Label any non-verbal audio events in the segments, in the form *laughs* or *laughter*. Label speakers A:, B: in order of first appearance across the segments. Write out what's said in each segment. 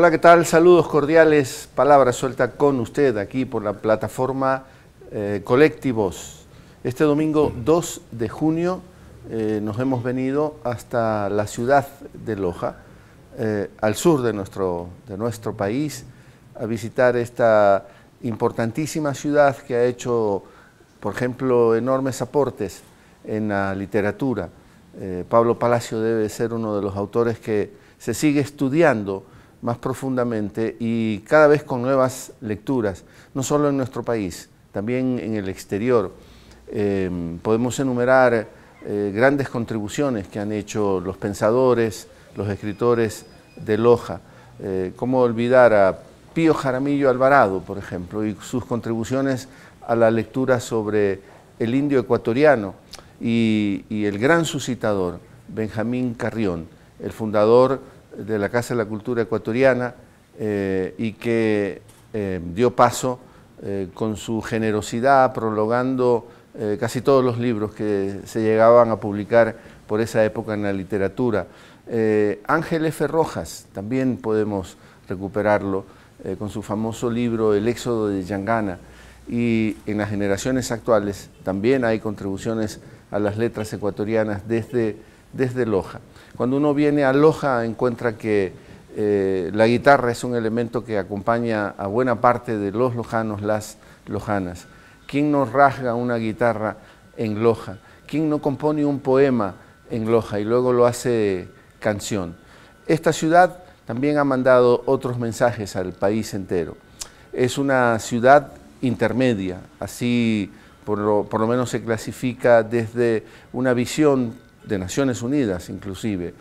A: Hola, ¿qué tal? Saludos cordiales, palabra suelta con usted aquí por la plataforma eh, Colectivos. Este domingo 2 de junio eh, nos hemos venido hasta la ciudad de Loja, eh, al sur de nuestro, de nuestro país, a visitar esta importantísima ciudad que ha hecho, por ejemplo, enormes aportes en la literatura. Pablo Palacio debe ser uno de los autores que se sigue estudiando más profundamente y cada vez con nuevas lecturas, no solo en nuestro país, también en el exterior. Em, podemos enumerar eh, grandes contribuciones que han hecho los pensadores, los escritores de Loja. Eh, ¿Cómo olvidar a Pío Jaramillo Alvarado, por ejemplo, y sus contribuciones a la lectura sobre el indio ecuatoriano y, y el gran suscitador Benjamín Carrión, el fundador de la Casa de la Cultura Ecuatoriana eh, y que eh, dio paso eh, con su generosidad, prologando casi todos los libros que se llegaban a publicar por esa época en la literatura. Ángel F. Rojas, también podemos recuperarlo, con su famoso libro El Éxodo de Yangana. Y en las generaciones actuales también hay contribuciones a las letras ecuatorianas desde, desde Loja. Cuando uno viene a Loja encuentra que eh, la guitarra es un elemento que acompaña a buena parte de los lojanos, las lojanas. ¿Quién no rasga una guitarra en Loja? ¿Quién no compone un poema en Loja y luego lo hace canción? Esta ciudad también ha mandado otros mensajes al país entero. Es una ciudad intermedia, así por lo menos se clasifica desde una visión de Naciones Unidas inclusive.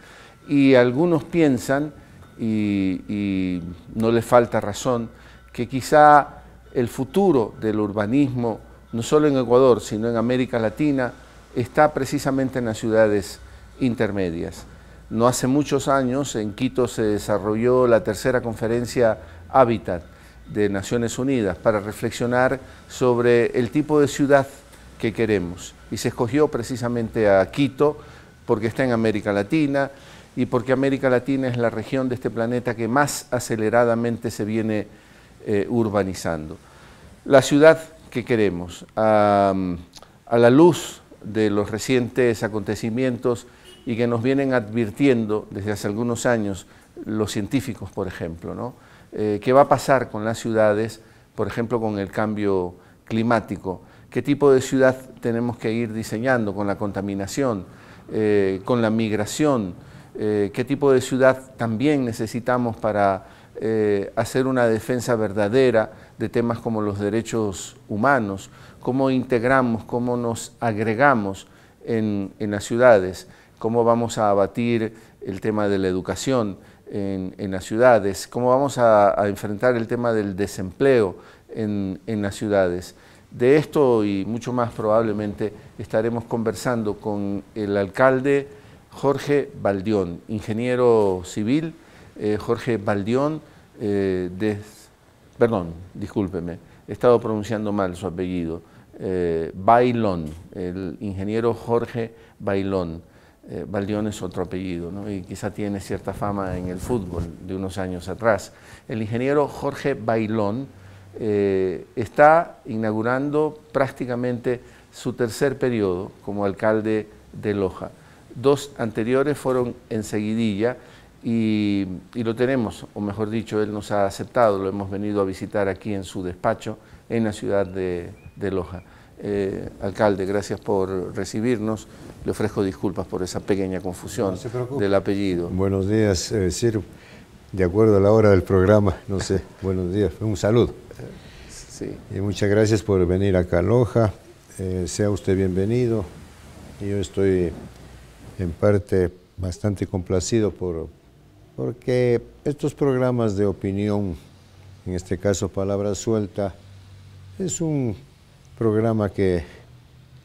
A: Y algunos piensan, y, no les falta razón, que quizá el futuro del urbanismo, no solo en Ecuador, sino en América Latina, está precisamente en las ciudades intermedias. No hace muchos años en Quito se desarrolló la tercera conferencia Hábitat de Naciones Unidas para reflexionar sobre el tipo de ciudad que queremos. Y se escogió precisamente a Quito porque está en América Latina y porque América Latina es la región de este planeta que más aceleradamente se viene eh, urbanizando. La ciudad que queremos, a, la luz de los recientes acontecimientos y que nos vienen advirtiendo desde hace algunos años los científicos, por ejemplo, ¿no? Eh, qué va a pasar con las ciudades, por ejemplo, con el cambio climático, qué tipo de ciudad tenemos que ir diseñando con la contaminación, eh, con la migración, eh, qué tipo de ciudad también necesitamos para eh, hacer una defensa verdadera de temas como los derechos humanos, cómo integramos, cómo nos agregamos en, las ciudades, cómo vamos a abatir el tema de la educación en, las ciudades, cómo vamos a, enfrentar el tema del desempleo en las ciudades. De esto y mucho más probablemente estaremos conversando con el alcalde Jorge Baldión, ingeniero civil eh, Jorge Baldión, eh, de, perdón, discúlpeme, he estado pronunciando mal su apellido, eh, Bailón, el ingeniero Jorge Bailón. Baldión es otro apellido ¿no? y quizá tiene cierta fama en el fútbol de unos años atrás. El ingeniero Jorge Bailón eh, está inaugurando prácticamente su tercer periodo como alcalde de Loja. Dos anteriores fueron en seguidilla y, lo tenemos, o mejor dicho, él nos ha aceptado, lo hemos venido a visitar aquí en su despacho en la ciudad de, Loja. Eh, alcalde, gracias por recibirnos. Le ofrezco disculpas por esa pequeña confusión del apellido.
B: Buenos días, eh, De acuerdo a la hora del programa, no sé. Buenos días, un saludo. Y muchas gracias por venir a Loja. Eh, sea usted bienvenido. Yo estoy en parte bastante complacido por, porque estos programas de opinión, en este caso Palabra Suelta, es un programa que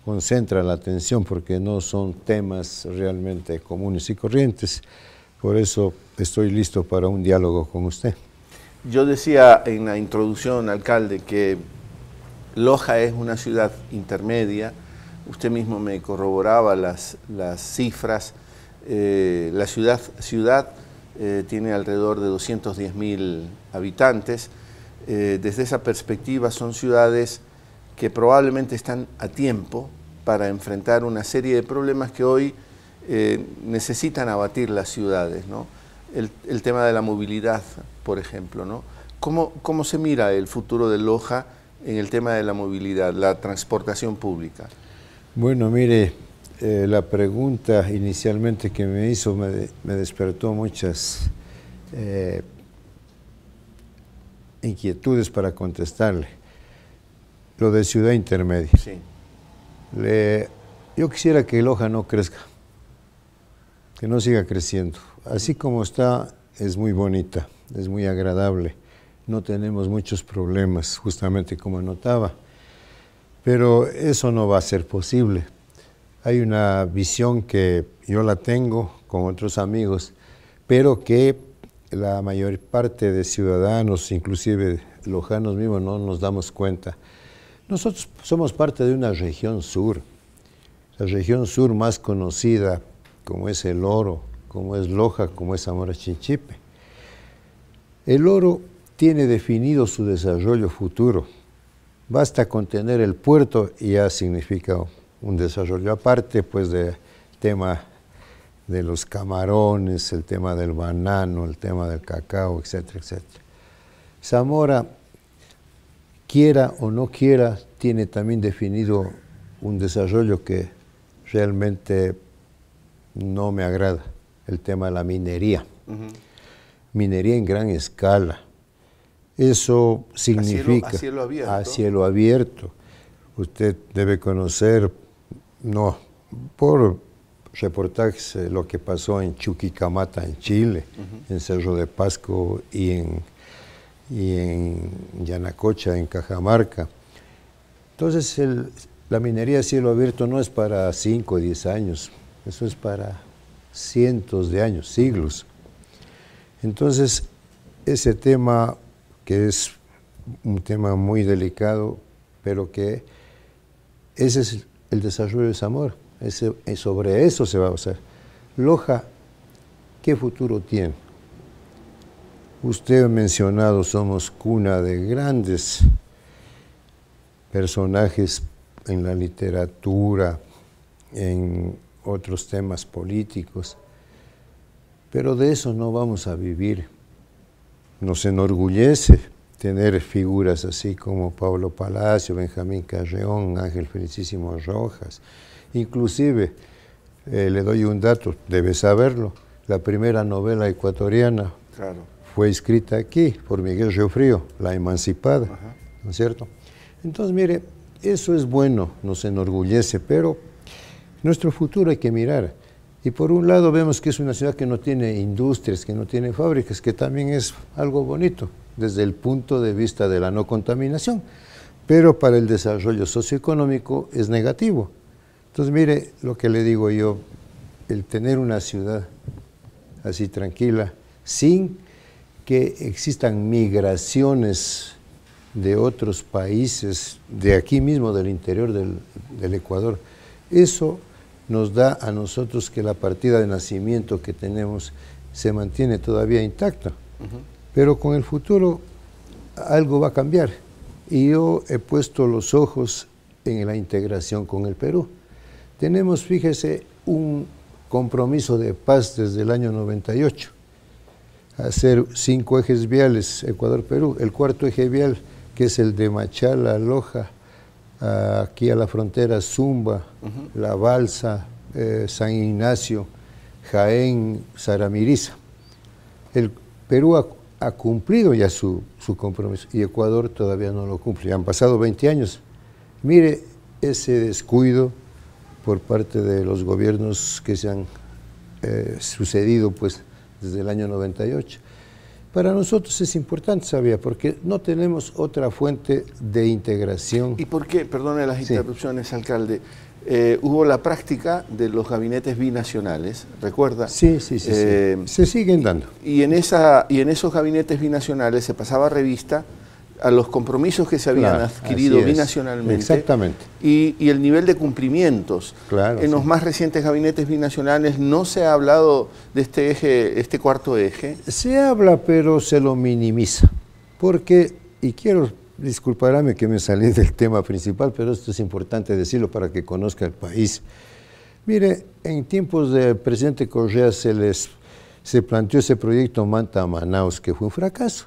B: concentra la atención porque no son temas realmente comunes y corrientes. Por eso estoy listo para un diálogo con usted.
A: Yo decía en la introducción, alcalde, que Loja es una ciudad intermedia. Usted mismo me corroboraba las, cifras. Eh, la ciudad, ciudad eh, tiene alrededor de 210.000 habitantes. Eh, desde esa perspectiva son ciudades que probablemente están a tiempo para enfrentar una serie de problemas que hoy necesitan abatir las ciudades. ¿no? el, tema de la movilidad, por ejemplo, ¿no? ¿Cómo, ¿Cómo se mira el futuro de Loja en el tema de la movilidad, la transportación pública?
B: Bueno, mire, eh, la pregunta inicialmente que me hizo me, despertó muchas eh, inquietudes para contestarle. Lo de ciudad intermedia. yo quisiera que Loja no crezca, que no siga creciendo así como está, es muy bonita, es muy agradable. No tenemos muchos problemas, justamente como notaba. Pero eso no va a ser posible. Hay una visión que yo la tengo con otros amigos, pero que la mayor parte de ciudadanos, inclusive lojanos mismos, no nos damos cuenta. Nosotros somos parte de una región sur, la región sur más conocida como es el oro, como es Loja, como es Zamora Chinchipe. El oro tiene definido su desarrollo futuro. Basta con tener el puerto y ya significa un desarrollo aparte, pues del tema de los camarones, el tema del banano, el tema del cacao, etcétera, etcétera. Zamora, quiera o no quiera, tiene también definido un desarrollo que realmente no me agrada el tema de la minería. Minería en gran escala. Eso significa... A cielo, abierto. A cielo abierto. Usted debe conocer, no, por reportajes, eh, lo que pasó en Chuquicamata, en Chile, en Cerro de Pasco y en, y en Yanacocha, en Cajamarca. Entonces, la minería a cielo abierto no es para 5 o 10 años, eso es para cientos de años, siglos. Entonces, ese tema que es un tema muy delicado, pero que ese es el desarrollo de ese amor, ese, eh, sobre eso se va a basar. Loja, ¿qué futuro tiene? Usted ha mencionado, somos cuna de grandes personajes en la literatura, en otros temas políticos, pero de eso no vamos a vivir. Nos enorgullece tener figuras así como Pablo Palacio, Benjamín Carreón, Ángel Felicísimo Rojas. Inclusive, eh, le doy un dato, debe saberlo, la primera novela ecuatoriana claro. fue escrita aquí por Miguel Riofrío, La Emancipada, ¿no es cierto? Entonces, mire, eso es bueno, nos enorgullece, pero nuestro futuro hay que mirar. Y por un lado vemos que es una ciudad que no tiene industrias, que no tiene fábricas, que también es algo bonito desde el punto de vista de la no contaminación, pero para el desarrollo socioeconómico es negativo. Entonces mire lo que le digo yo, el tener una ciudad así tranquila, sin que existan migraciones de otros países, de aquí mismo, del interior del, Ecuador, eso nos da a nosotros que la partida de nacimiento que tenemos se mantiene todavía intacta. Pero con el futuro algo va a cambiar. Y yo he puesto los ojos en la integración con el Perú. Tenemos, fíjese, un compromiso de paz desde el año 98. Hacer cinco ejes viales Ecuador-Perú. El cuarto eje vial, que es el de Machala-Loja, Ah, aquí a la frontera Zumba, La Balsa, eh, San Ignacio, Jaén, Saramiriza. El Perú ha, cumplido ya su, compromiso y Ecuador todavía no lo cumple. Han pasado 20 años. Mire ese descuido por parte de los gobiernos que se han eh, sucedido pues, desde el año 98. Para nosotros es importante sabía, porque no tenemos otra fuente de integración. ¿Y por qué,
A: perdone las interrupciones, alcalde, eh, hubo la práctica de los gabinetes binacionales, ¿recuerda? Sí, sí, eh,
B: Se siguen dando.
A: Y en, esa, y en esos gabinetes binacionales se pasaba revista a los compromisos que se habían adquirido binacionalmente Exactamente. Y, el nivel de cumplimientos. en los más recientes gabinetes binacionales no se ha hablado de este eje, este cuarto eje.
B: Se habla, pero se lo minimiza. Porque, y quiero, disculparme que me salí del tema principal, pero esto es importante decirlo para que conozca el país. Mire, en tiempos del presidente Correa se les se planteó ese proyecto Manta Manaus, que fue un fracaso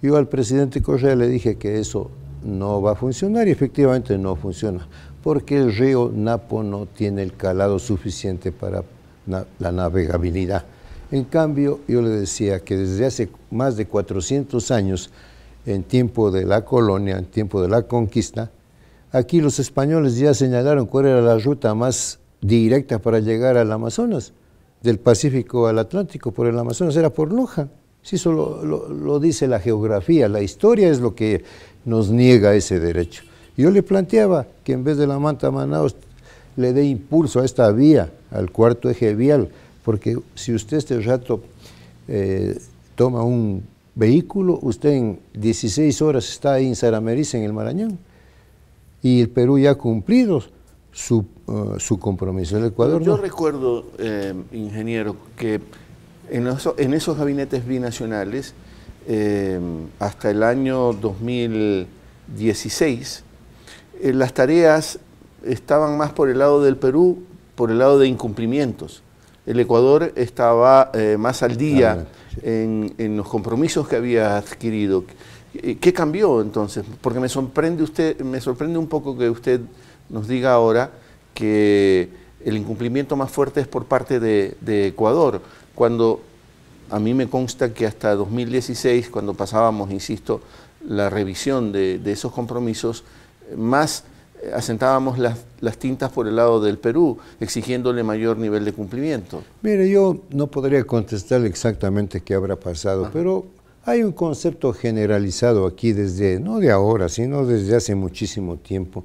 B: yo al presidente Correa le dije que eso no va a funcionar y efectivamente no funciona, porque el río Napo no tiene el calado suficiente para la navegabilidad. En cambio, yo le decía que desde hace más de 400 años, en tiempo de la colonia, en tiempo de la conquista, aquí los españoles ya señalaron cuál era la ruta más directa para llegar al Amazonas, del Pacífico al Atlántico por el Amazonas, era por Loja. Si eso lo, dice la geografía, la historia es lo que nos niega ese derecho. Yo le planteaba que en vez de la manta Manaos le dé impulso a esta vía, al cuarto eje vial, porque si usted este rato eh, toma un vehículo, usted en 16 horas está en Sarameriz, en el Marañón, y el Perú ya ha cumplido su, eh, su compromiso. El Ecuador Yo
A: recuerdo, eh, ingeniero, que en, esos gabinetes binacionales, eh, hasta el año 2016, eh, las tareas estaban más por el lado del Perú, por el lado de incumplimientos. El Ecuador estaba eh, más al día ah, en, los compromisos que había adquirido. ¿Qué cambió entonces? Porque me sorprende, usted, me sorprende un poco que usted nos diga ahora que el incumplimiento más fuerte es por parte de Ecuador cuando a mí me consta que hasta 2016, cuando pasábamos, insisto, la revisión de, esos compromisos, más eh, asentábamos las, tintas por el lado del Perú, exigiéndole mayor nivel de
B: cumplimiento. Mire, yo no podría contestar exactamente qué habrá pasado, pero hay un concepto generalizado aquí desde, no de ahora, sino desde hace muchísimo tiempo.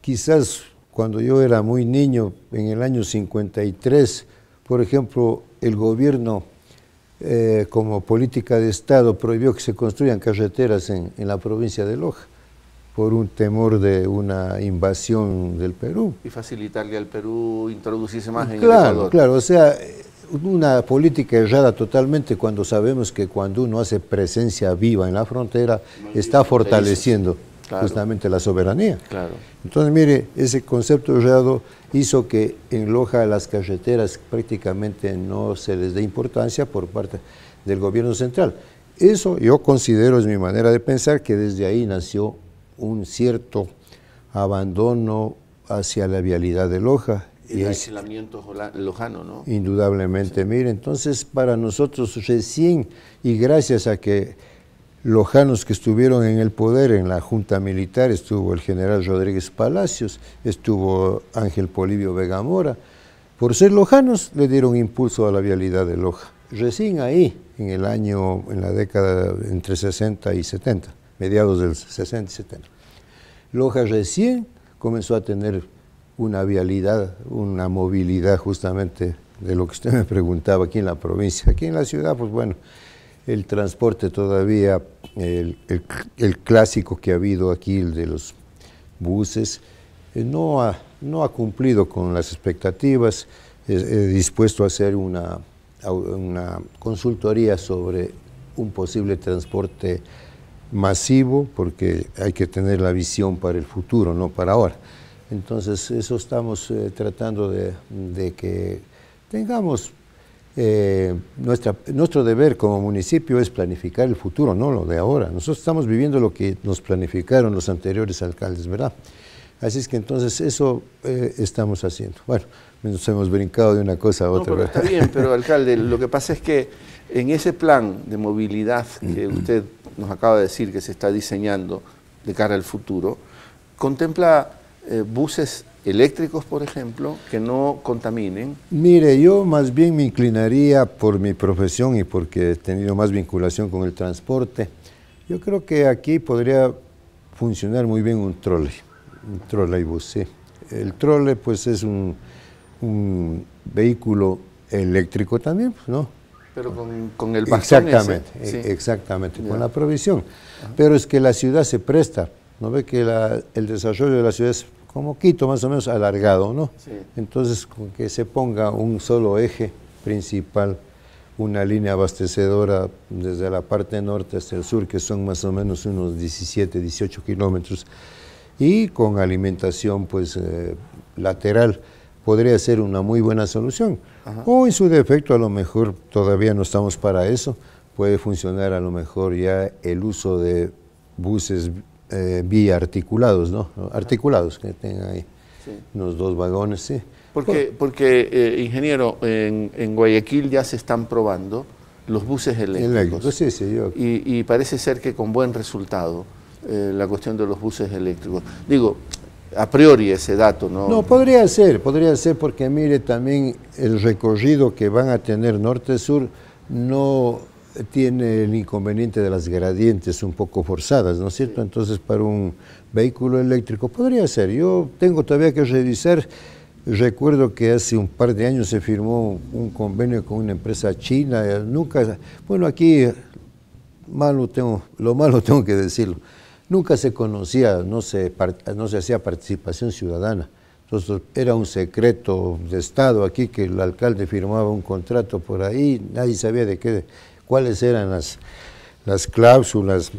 B: Quizás cuando yo era muy niño, en el año 53, por ejemplo, el gobierno eh, como política de Estado prohibió que se construyan carreteras en, la provincia de Loja por un temor de una invasión del Perú.
A: Y facilitarle al Perú introducirse más en claro, el Ecuador. Claro,
B: o sea, una política errada totalmente cuando sabemos que cuando uno hace presencia viva en la frontera está fortaleciendo justamente la soberanía. Claro. Entonces, mire, ese concepto errado hizo que en Loja las carreteras prácticamente no se les dé importancia por parte del gobierno central. Eso yo considero, es mi manera de pensar, que desde ahí nació un cierto abandono hacia la vialidad de Loja. El
A: aislamiento
B: lojano, ¿no? Indudablemente, mire, entonces para nosotros recién, y gracias a que lojanos que estuvieron en el poder en la Junta Militar, estuvo el general Rodríguez Palacios, estuvo Ángel Polivio Vega Mora. Por ser lojanos le dieron impulso a la vialidad de Loja. Recién ahí, en el año, en la década entre 60 y 70, mediados del 60 y 70, Loja recién comenzó a tener una vialidad, una movilidad justamente de lo que usted me preguntaba aquí en la provincia. Aquí en la ciudad, pues bueno, el transporte todavía, el, clásico que ha habido aquí, el de los buses, eh, no ha, no ha cumplido con las expectativas. Eh, he, dispuesto a hacer una, una, consultoría sobre un posible transporte masivo, porque hay que tener la visión para el futuro, no para ahora. Entonces, eso estamos eh, tratando de que tengamos eh, nuestra, nuestro deber como municipio es planificar el futuro, no lo de ahora. Nosotros estamos viviendo lo que nos planificaron los anteriores alcaldes, ¿verdad? Así es que entonces eso eh, estamos haciendo. Bueno, nos hemos brincado de una cosa a otra. está bien, *laughs* pero
A: alcalde, lo que pasa es que en ese plan de movilidad que *clears throat* usted nos acaba de decir que se está diseñando de cara al futuro, contempla eh, buses eléctricos, por ejemplo, que no contaminen?
B: Mire, yo más bien me inclinaría por mi profesión y porque he tenido más vinculación con el transporte. Yo creo que aquí podría funcionar muy bien un trole, un y sí. El trole pues es un, vehículo eléctrico también, pues, ¿no?
A: Pero con, el bastón Exactamente, e,
B: exactamente, con la provisión. Pero es que la ciudad se presta, ¿no ve que el desarrollo de la ciudad es como Quito, más o menos alargado, ¿no? Entonces, con que se ponga un solo eje principal, una línea abastecedora desde la parte norte hasta el sur, que son más o menos unos 17, 18 kilómetros, y con alimentación pues eh, lateral, podría ser una muy buena solución. O en su defecto, a lo mejor todavía no estamos para eso, puede funcionar a lo mejor ya el uso de buses eh, vía articulados, ¿no? Articulados, que tengan ahí los unos dos vagones, sí.
A: Porque, porque eh, ingeniero, en, Guayaquil ya se están probando los buses eléctricos. sí, sí, yo. Y, parece ser que con buen resultado eh, la cuestión de los buses eléctricos. Digo, a priori ese dato, ¿no? No,
B: podría ser, podría ser porque mire también el recorrido que van a tener norte-sur no tiene el inconveniente de las gradientes un poco forzadas, ¿no es cierto? Entonces, para un vehículo eléctrico podría ser. Yo tengo todavía que revisar. Recuerdo que hace un par de años se firmó un convenio con una empresa china. Eh, nunca, bueno, aquí malo tengo, lo malo *laughs* tengo que decirlo. Nunca se conocía, no se, no se hacía participación ciudadana. Entonces era un secreto de Estado aquí que el alcalde firmaba un contrato por ahí, nadie sabía de qué cuáles eran las, cláusulas,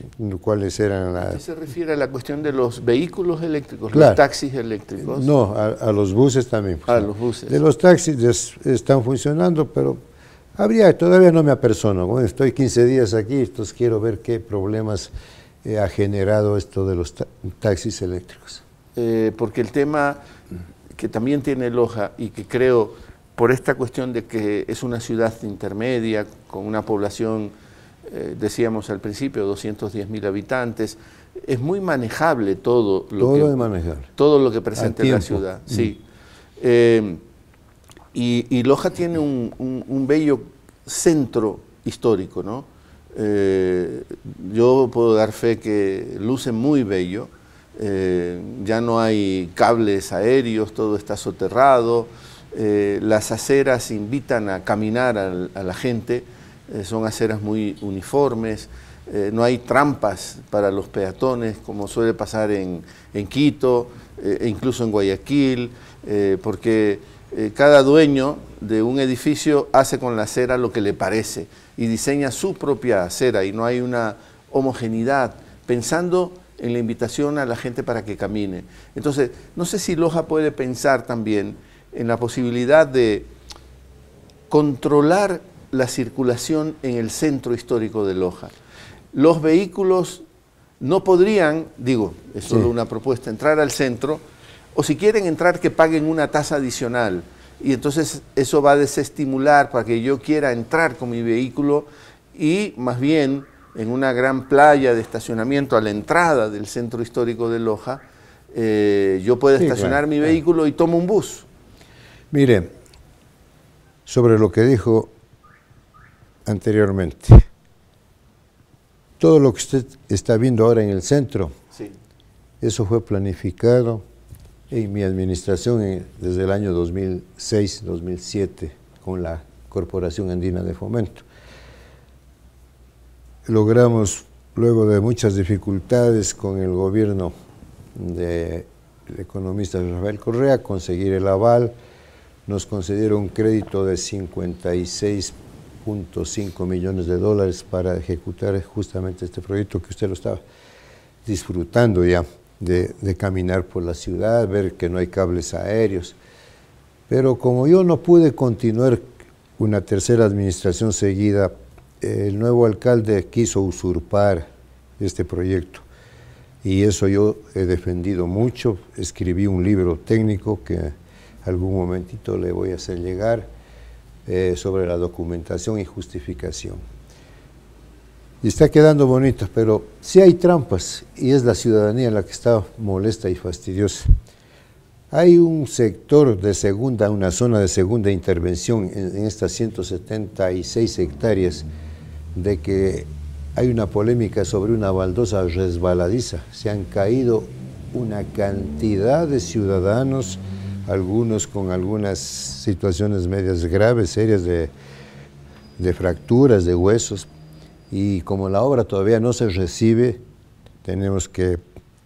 B: cuáles eran las...
A: se refiere a la cuestión de los vehículos eléctricos, los taxis eléctricos? No,
B: a, los buses también. a ah, los buses. De los taxis están funcionando, pero habría, todavía no me apersono. estoy 15 días aquí, entonces quiero ver qué problemas eh, ha generado esto de los taxis eléctricos.
A: Eh, porque el tema que también tiene Loja y que creo por esta cuestión de que es una ciudad intermedia, con una población, eh, decíamos al principio, 210.000 habitantes, es muy manejable todo lo que... manejable. Todo lo que presenta la ciudad, mm. sí. Eh, y, Loja tiene un, bello centro histórico, ¿no? Eh, yo puedo dar fe que luce muy bello, ya no hay cables aéreos, todo está soterrado, eh, las aceras invitan a caminar a la gente, eh, son aceras muy uniformes, eh, no hay trampas para los peatones como suele pasar en, en Quito e incluso en Guayaquil, porque cada dueño de un edificio hace con la acera lo que le parece y diseña su propia acera y no hay una homogeneidad pensando en la invitación a la gente para que camine. Entonces, no sé si Loja puede pensar también en la posibilidad de controlar la circulación en el centro histórico de Loja. Los vehículos no podrían, digo, es solo una propuesta, entrar al centro, o si quieren entrar que paguen una tasa adicional. Y entonces eso va a desestimular para que yo quiera entrar con mi vehículo y más bien en una gran playa de estacionamiento a la entrada del centro histórico de Loja, eh, yo puedo estacionar mi vehículo y tomo un bus.
B: Mire, sobre lo que dijo anteriormente, todo lo que usted está viendo ahora en el centro, eso fue planificado en mi administración desde el año 2006-2007 con la Corporación Andina de Fomento. Logramos, luego de muchas dificultades con el gobierno del economista Rafael Correa, conseguir el aval nos concedieron un crédito de 56.5 millones de dólares para ejecutar justamente este proyecto que usted lo estaba disfrutando ya, de, de caminar por la ciudad, ver que no hay cables aéreos. Pero como yo no pude continuar una tercera administración seguida, el nuevo alcalde quiso usurpar este proyecto. Y eso yo he defendido mucho. Escribí un libro técnico que algún momentito le voy a hacer llegar eh, sobre la documentación y justificación. Y está quedando bonito, pero sí hay trampas y es la ciudadanía la que está molesta y fastidiosa. Hay un sector de segunda, una zona de segunda intervención en, en estas 176 hectáreas de que hay una polémica sobre una baldosa resbaladiza. Se han caído una cantidad de ciudadanos algunos con algunas situaciones medias graves, serias de, de fracturas, de huesos, y como la obra todavía no se recibe, tenemos que,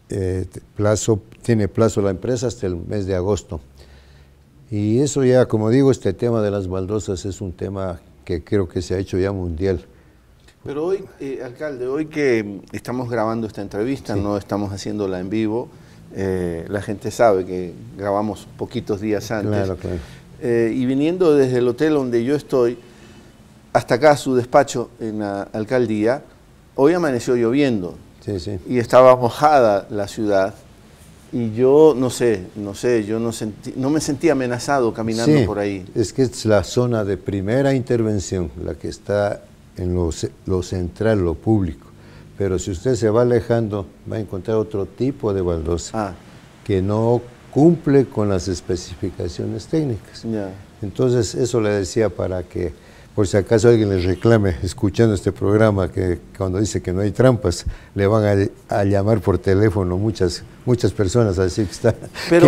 B: eh, plazo, tiene plazo la empresa hasta el mes de agosto. Y eso ya, como digo, este tema de las baldosas es un tema que creo que se ha hecho ya mundial.
A: Pero hoy, eh, alcalde, hoy que estamos grabando esta entrevista, no estamos haciéndola en vivo, eh, la gente sabe que grabamos poquitos días antes. Eh, y viniendo desde el hotel donde yo estoy, hasta acá su despacho en la alcaldía, hoy amaneció lloviendo. Y estaba mojada la ciudad. Y yo no sé, no sé, yo no, sentí, no me sentí amenazado caminando por ahí.
B: Es que es la zona de primera intervención, la que está en los lo central, lo público. Pero si usted se va alejando, va a encontrar otro tipo de baldosa ah. que no cumple con las especificaciones técnicas. Entonces, eso le decía para que, por si acaso alguien le reclame escuchando este programa, que cuando dice que no hay trampas, le van a, llamar por teléfono muchas, muchas personas a decir que, está,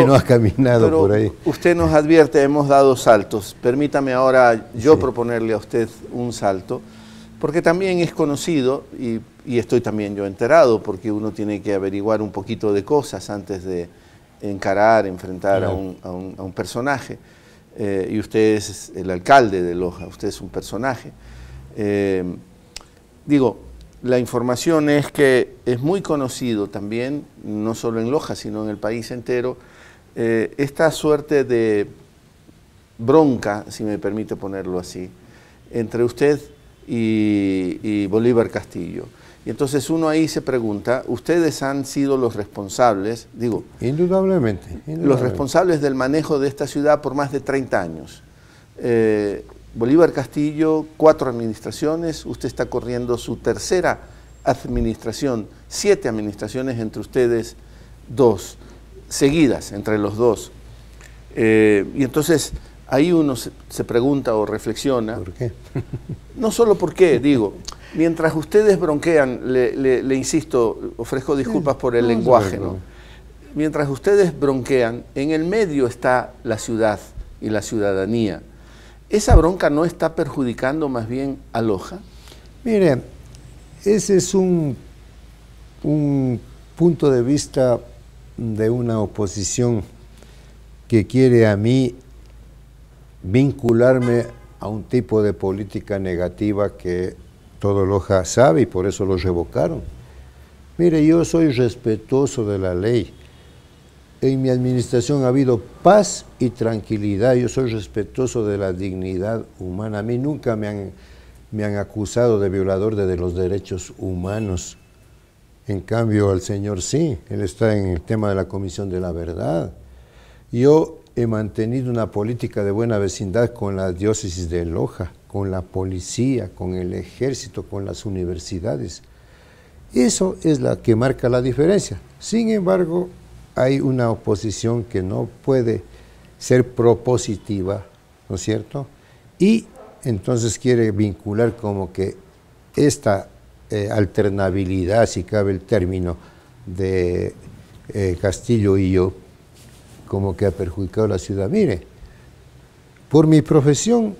B: no ha caminado por ahí.
A: Usted nos advierte, hemos dado saltos. Permítame ahora yo proponerle a usted un salto porque también es conocido, y, estoy también yo enterado, porque uno tiene que averiguar un poquito de cosas antes de encarar, enfrentar a, un, personaje. Eh, y usted es el alcalde de Loja, usted es un personaje. Eh, digo, la información es que es muy conocido también, no solo en Loja, sino en el país entero, eh, esta suerte de bronca, si me permite ponerlo así, entre usted y, Bolívar Castillo. Y entonces uno ahí se pregunta, ustedes han sido los responsables, digo,
B: indudablemente,
A: los responsables del manejo de esta ciudad por más de 30 años. Eh, Bolívar Castillo, cuatro administraciones, usted está corriendo su tercera administración, siete administraciones entre ustedes, dos, seguidas entre los dos. Eh, y entonces ahí uno se, pregunta o reflexiona. ¿Por qué? *laughs* no solo por qué, digo. Mientras ustedes bronquean, le, insisto, ofrezco disculpas por el lenguaje, ¿no? Mientras ustedes bronquean, en el medio está la ciudad y la ciudadanía. ¿Esa bronca no está perjudicando más bien a Loja?
B: Mire, ese es un punto de vista de una oposición que quiere a mí vincularme a un tipo de política negativa que todo Loja sabe y por eso lo revocaron. Mire, yo soy respetuoso de la ley. En mi administración ha habido paz y tranquilidad. Yo soy respetuoso de la dignidad humana. A mí nunca me han, me han acusado de violador de, de los derechos humanos. En cambio, al señor sí, él está en el tema de la Comisión de la Verdad. Yo he mantenido una política de buena vecindad con la diócesis de Loja, con la policía, con el ejército, con las universidades. Eso es lo que marca la diferencia. Sin embargo, hay una oposición que no puede ser propositiva, ¿no es cierto? Y entonces quiere vincular como que esta eh, alternabilidad, si cabe el término, de eh, Castillo y yo, como que ha perjudicado la ciudad. Mire, por mi profesión,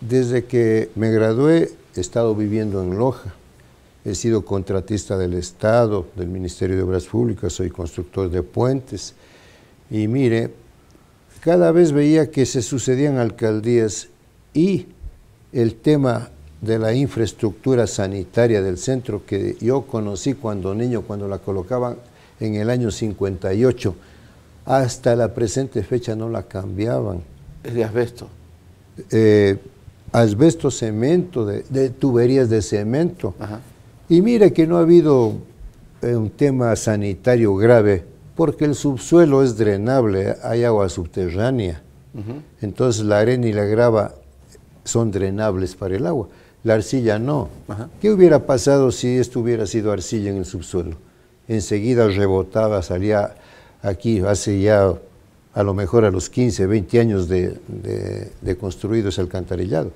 B: desde que me gradué, he estado viviendo en Loja. He sido contratista del Estado, del Ministerio de Obras Públicas, soy constructor de puentes. Y mire, cada vez veía que se sucedían alcaldías y el tema de la infraestructura sanitaria del centro que yo conocí cuando niño, cuando la colocaban en el año 58, hasta la presente fecha no la cambiaban. ¿Es de asbesto? Eh, asbesto, cemento, de, tuberías de cemento. Y mire que no ha habido eh, un tema sanitario grave, porque el subsuelo es drenable, hay agua subterránea. Entonces la arena y la grava son drenables para el agua. La arcilla no. ¿Qué hubiera pasado si esto hubiera sido arcilla en el subsuelo? Enseguida rebotaba, salía aquí hace ya a lo mejor a los 15, 20 años de, construido ese alcantarillado.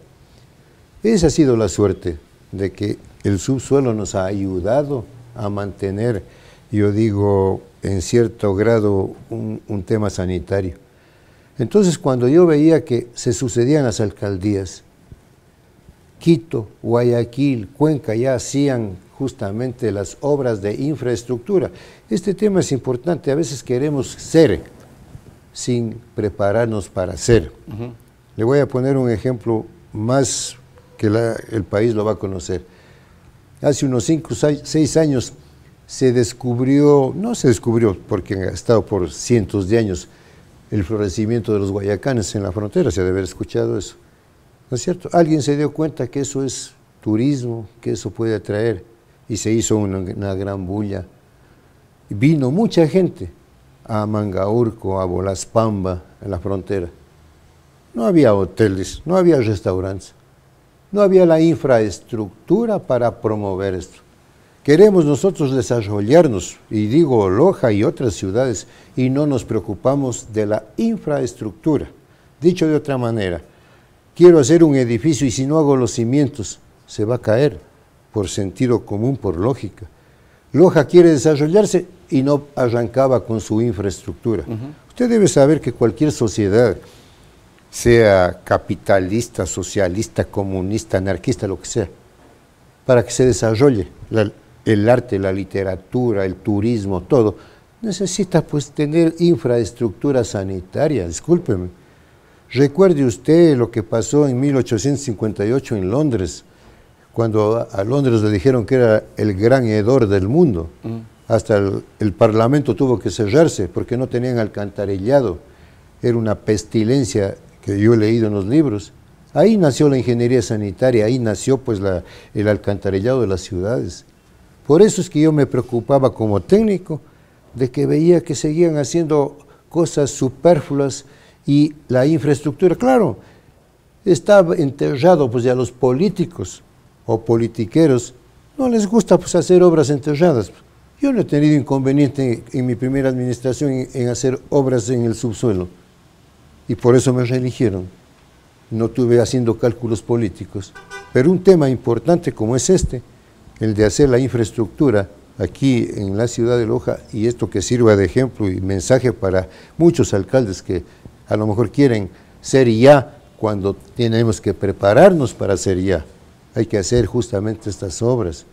B: Esa ha sido la suerte de que el subsuelo nos ha ayudado a mantener, yo digo, en cierto grado un, un tema sanitario. Entonces, cuando yo veía que se sucedían las alcaldías, Quito, Guayaquil, Cuenca ya hacían justamente las obras de infraestructura. Este tema es importante, a veces queremos ser sin prepararnos para ser. Le voy a poner un ejemplo más que el país lo va a conocer. Hace unos 5 o 6 años se descubrió, no se descubrió porque ha estado por cientos de años, el florecimiento de los guayacanes en la frontera, se de haber escuchado eso. ¿No es cierto? Alguien se dio cuenta que eso es turismo, que eso puede atraer y se hizo una, gran bulla. Vino mucha gente a Mangaurco, a Bolaspamba, en la frontera. No había hoteles, no había restaurantes, no había la infraestructura para promover esto. Queremos nosotros desarrollarnos, y digo Loja y otras ciudades, y no nos preocupamos de la infraestructura. Dicho de otra manera, quiero hacer un edificio y si no hago los cimientos, se va a caer por sentido común, por lógica. Loja quiere desarrollarse y no arrancaba con su infraestructura. Usted debe saber que cualquier sociedad, sea capitalista, socialista, comunista, anarquista, lo que sea, para que se desarrolle el arte, la literatura, el turismo, todo, necesita pues tener infraestructura sanitaria, discúlpeme. Recuerde usted lo que pasó en 1858 en Londres, cuando a Londres le dijeron que era el gran hedor del mundo. Mm. Hasta el, Parlamento tuvo que cerrarse porque no tenían alcantarillado. Era una pestilencia que yo he leído en los libros. Ahí nació la ingeniería sanitaria, ahí nació pues el alcantarillado de las ciudades. Por eso es que yo me preocupaba como técnico de que veía que seguían haciendo cosas superfluas y la infraestructura, claro, estaba enterrado pues ya los políticos, o politiqueros, no les gusta pues, hacer obras enterradas. Yo no he tenido inconveniente en, mi primera administración en, hacer obras en el subsuelo y por eso me reeligieron. No tuve haciendo cálculos políticos. Pero un tema importante como es este, el de hacer la infraestructura aquí en la ciudad de Loja y esto que sirva de ejemplo y mensaje para muchos alcaldes que a lo mejor quieren ser ya cuando tenemos que prepararnos para ser ya hay que hacer justamente estas obras.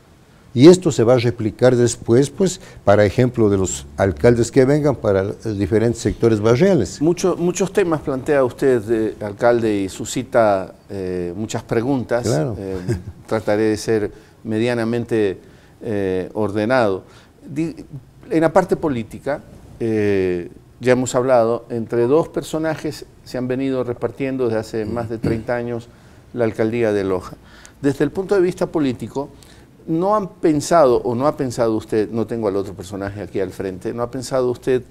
B: Y esto se va a replicar después, pues, para ejemplo de los alcaldes que vengan para diferentes sectores barriales.
A: muchos temas plantea usted, eh, alcalde, y suscita eh, muchas preguntas. Eh, trataré de ser medianamente ordenado. en la parte política, ya hemos hablado, entre dos personajes se han venido repartiendo desde hace más de 30 años la alcaldía de Loja desde el punto de vista político, no han pensado, o no ha pensado usted, no tengo al otro personaje aquí al frente, no ha pensado usted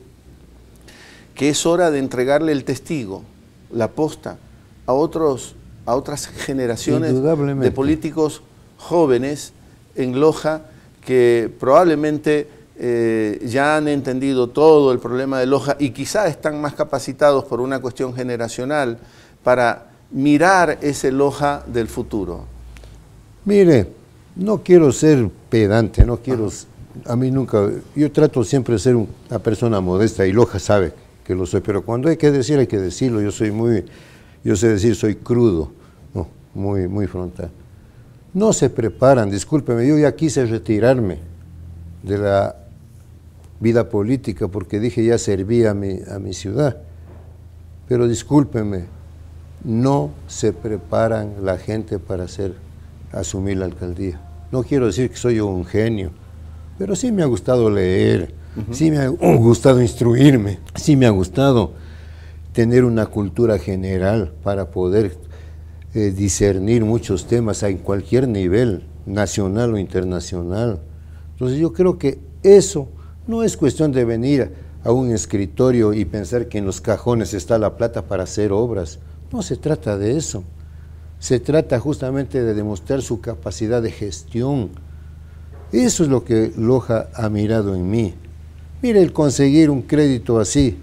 A: que es hora de entregarle el testigo, la posta, a, otros, a otras generaciones de políticos jóvenes en Loja que probablemente eh, ya han entendido todo el problema de Loja y quizá están más capacitados por una cuestión generacional para mirar ese Loja del futuro.
B: Mire, no quiero ser pedante, no quiero, a mí nunca, yo trato siempre de ser una persona modesta y Loja sabe que lo soy, pero cuando hay que decir, hay que decirlo, yo soy muy, yo sé decir, soy crudo, muy, muy frontal. No se preparan, discúlpeme, yo ya quise retirarme de la vida política porque dije ya serví a mi, a mi ciudad, pero discúlpeme, no se preparan la gente para ser asumir la alcaldía. No quiero decir que soy un genio, pero sí me ha gustado leer, sí me ha gustado instruirme, sí me ha gustado tener una cultura general para poder eh, discernir muchos temas en cualquier nivel, nacional o internacional. Entonces yo creo que eso no es cuestión de venir a un escritorio y pensar que en los cajones está la plata para hacer obras. No se trata de eso se trata justamente de demostrar su capacidad de gestión. Eso es lo que Loja ha mirado en mí. Mire, el conseguir un crédito así,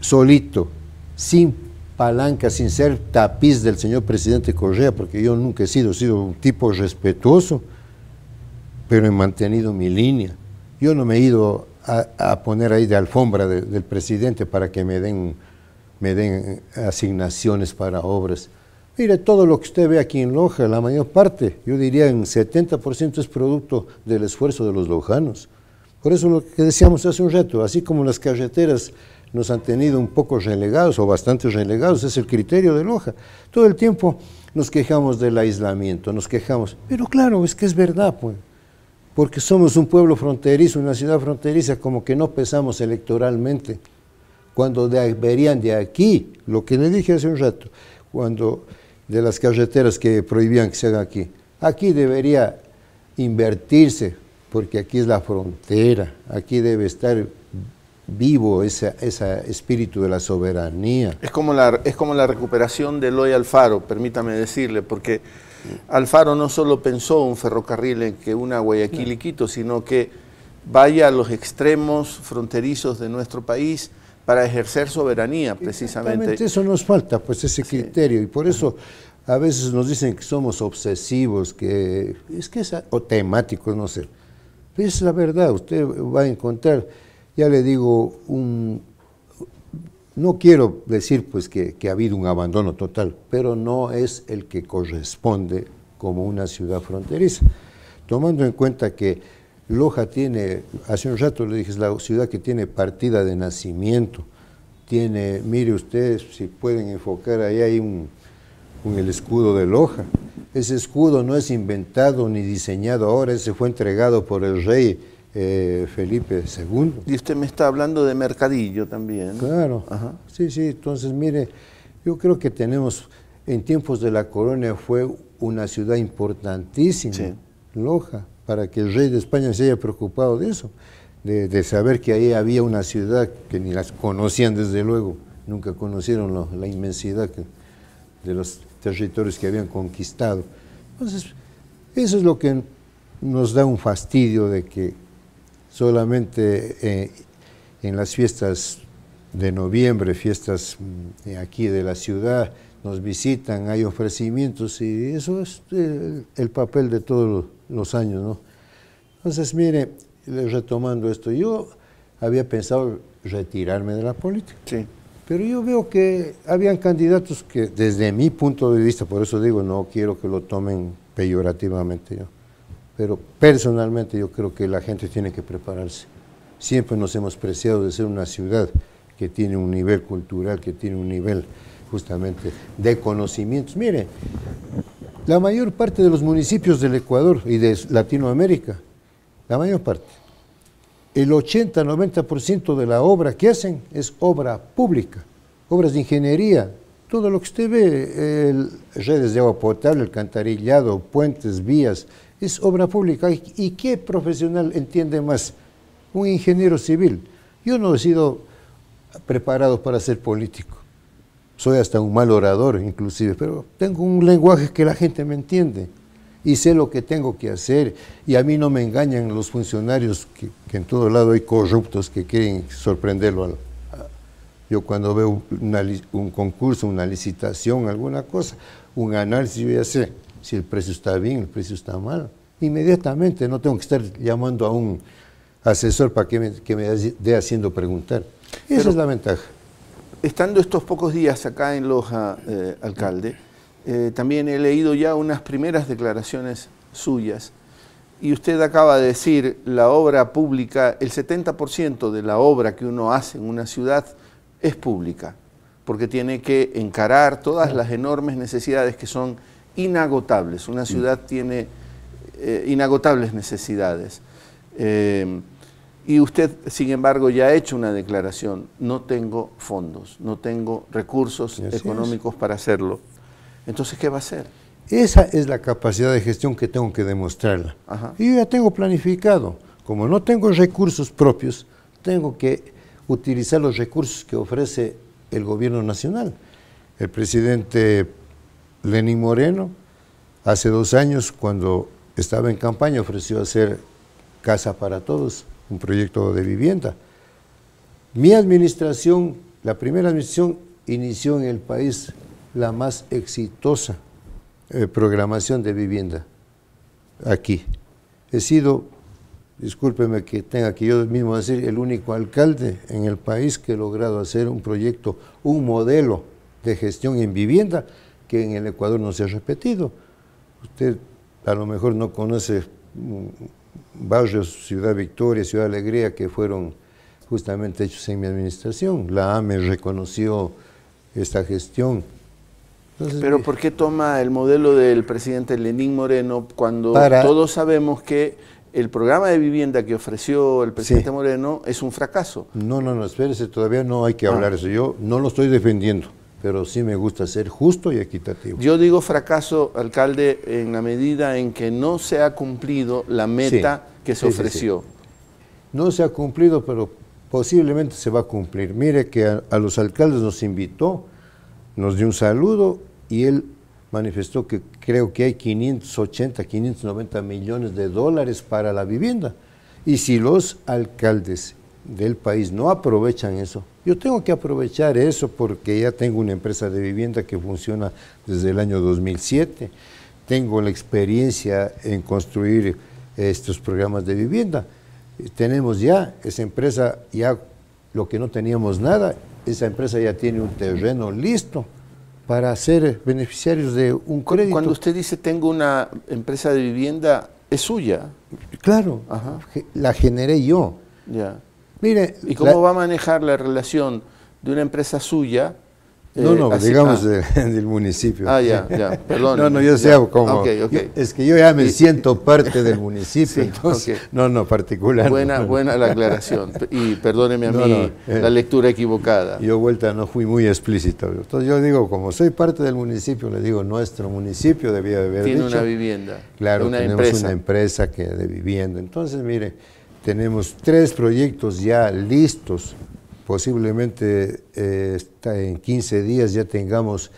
B: solito, sin palanca, sin ser tapiz del señor presidente Correa, porque yo nunca he sido, he sido un tipo respetuoso, pero he mantenido mi línea. Yo no me he ido a, poner ahí de alfombra del presidente para que me den asignaciones para obras. Mire, todo lo que usted ve aquí en Loja, la mayor parte, yo diría en 70% es producto del esfuerzo de los lojanos. Por eso lo que decíamos hace un rato, así como las carreteras nos han tenido un poco relegados o bastante relegados, es el criterio de Loja. Todo el tiempo nos quejamos del aislamiento, nos quejamos, pero claro, es que es verdad, pues, porque somos un pueblo fronterizo, una ciudad fronteriza, como que no pesamos electoralmente, cuando verían de aquí, lo que le dije hace un rato, cuando de las carreteras que prohibían que se hagan aquí. Aquí debería invertirse, porque aquí es la frontera, aquí debe estar vivo ese, espíritu de la soberanía.
A: Es como la, es como la recuperación de Loy Alfaro, permítame decirle, porque Alfaro no solo pensó un ferrocarril en que una Guayaquil y Quito, sino que vaya a los extremos fronterizos de nuestro país, para ejercer soberanía, precisamente. Eso
B: nos falta, pues ese criterio, y por eso a veces nos dicen que somos obsesivos, que es que es, o temáticos, no sé. Pero es la verdad, usted va a encontrar, ya le digo, un, no quiero decir pues que, que ha habido un abandono total, pero no es el que corresponde como una ciudad fronteriza. Tomando en cuenta que Loja tiene, hace un rato le dije, es la ciudad que tiene partida de nacimiento. Tiene, mire ustedes, si pueden enfocar, ahí hay un, con el escudo de Loja. Ese escudo no es inventado ni diseñado ahora, ese fue entregado por el rey eh, Felipe II. Y usted me está hablando de mercadillo también. Claro, sí, sí, entonces mire, yo creo que tenemos, en tiempos de la colonia fue una ciudad importantísima, Loja para que el rey de España se haya preocupado de eso, de, saber que ahí había una ciudad que ni las conocían desde luego, nunca conocieron la inmensidad de los territorios que habían conquistado. Entonces, eso es lo que nos da un fastidio de que solamente eh, en las fiestas de noviembre, fiestas mm, aquí de la ciudad, nos visitan, hay ofrecimientos y eso es eh, el papel de todos los años, ¿no? Entonces, mire, retomando esto, yo había pensado retirarme de la política. Sí. Pero yo veo que habían candidatos que, desde mi punto de vista, por eso digo, no quiero que lo tomen peyorativamente yo, pero personalmente yo creo que la gente tiene que prepararse. Siempre nos hemos preciado de ser una ciudad que tiene un nivel cultural, que tiene un nivel justamente de conocimientos. Mire, la mayor parte de los municipios del Ecuador y de Latinoamérica, la mayor parte, el 80-90% de la obra que hacen es obra pública, obras de ingeniería, todo lo que usted ve, redes de agua potable, alcantarillado, puentes, vías, es obra pública. ¿Y qué profesional entiende más? Un ingeniero civil. Yo no he sido preparado para ser político soy hasta un mal orador inclusive, pero tengo un lenguaje que la gente me entiende y sé lo que tengo que hacer y a mí no me engañan los funcionarios que, en todo lado hay corruptos que quieren sorprenderlo. yo cuando veo un concurso, una licitación, alguna cosa, un análisis, yo ya sé si el precio está bien, el precio está mal. Inmediatamente, no tengo que estar llamando a un asesor para que me, dé haciendo preguntar. Esa es la ventaja estando estos pocos días acá en Loja, eh, alcalde,
A: eh, también he leído ya unas primeras declaraciones suyas y usted acaba de decir la obra pública, el 70% de la obra que uno hace en una ciudad es pública, porque tiene que encarar todas las enormes necesidades que son inagotables. Una ciudad tiene eh, inagotables necesidades. Y usted, sin embargo, ya ha hecho una declaración, no tengo fondos, no tengo recursos económicos para hacerlo. Entonces,
B: ¿qué va a hacer? Esa es la capacidad de gestión que tengo que demostrarla. Y ya tengo planificado. Como no tengo recursos propios, tengo que utilizar los recursos que ofrece el gobierno nacional. El presidente Lenín Moreno, hace dos años, cuando estaba en campaña, ofreció hacer casa para todos un proyecto de vivienda. Mi administración, la primera administración, inició en el país la más exitosa eh, programación de vivienda aquí. He sido, discúlpeme que tenga que yo mismo decir, el único alcalde en el país que ha logrado hacer un proyecto, un modelo de gestión en vivienda que en el Ecuador no se ha repetido. Usted a lo mejor no conoce mm, barrios, Ciudad Victoria, Ciudad Alegría, que fueron justamente hechos en mi administración. La AME reconoció esta gestión.
A: Pero ¿por qué toma el modelo del presidente Lenín Moreno cuando todos sabemos que el programa de vivienda que ofreció el presidente Moreno es un fracaso?
B: No, no, no, espérese, todavía no hay que ah. hablar eso. Yo no lo estoy defendiendo pero sí me gusta ser justo y equitativo.
A: Yo digo fracaso, alcalde, en la medida en que no se ha cumplido la meta que se ofreció.
B: no se ha cumplido, pero posiblemente se va a cumplir. Mire que a, los alcaldes nos invitó, nos dio un saludo y él manifestó que creo que hay 580, 590 millones de dólares para la vivienda. Y si los alcaldes del país no aprovechan eso. Yo tengo que aprovechar eso porque ya tengo una empresa de vivienda que funciona desde el año 2007. Tengo la experiencia en construir estos programas de vivienda. Eh, tenemos ya esa empresa, ya lo que no teníamos nada, esa empresa ya tiene un terreno listo para ser beneficiarios de un crédito. Cuando
A: usted dice tengo una empresa de vivienda,
B: es suya. Claro, la generé yo.
A: Ya. Mire, ¿Y cómo va a manejar la relación de una empresa suya? no, no, eh, digamos
B: ah. eh, *laughs* del municipio. Ah, ya, ya, perdón. No, no, yo sé cómo. es que yo ya me siento parte del *laughs* municipio, entonces... No, no, particular. Buena, buena la aclaración.
A: Y perdóneme a mí eh, la
B: lectura equivocada. Yo vuelta no fui muy explícito. Entonces yo digo, como soy parte del municipio, le digo, nuestro municipio debía haber Tiene una vivienda. Claro, una tenemos empresa. una empresa que de vivienda. Entonces, mire tenemos tres proyectos ya listos. Posiblemente eh, en 15 días ya tengamos,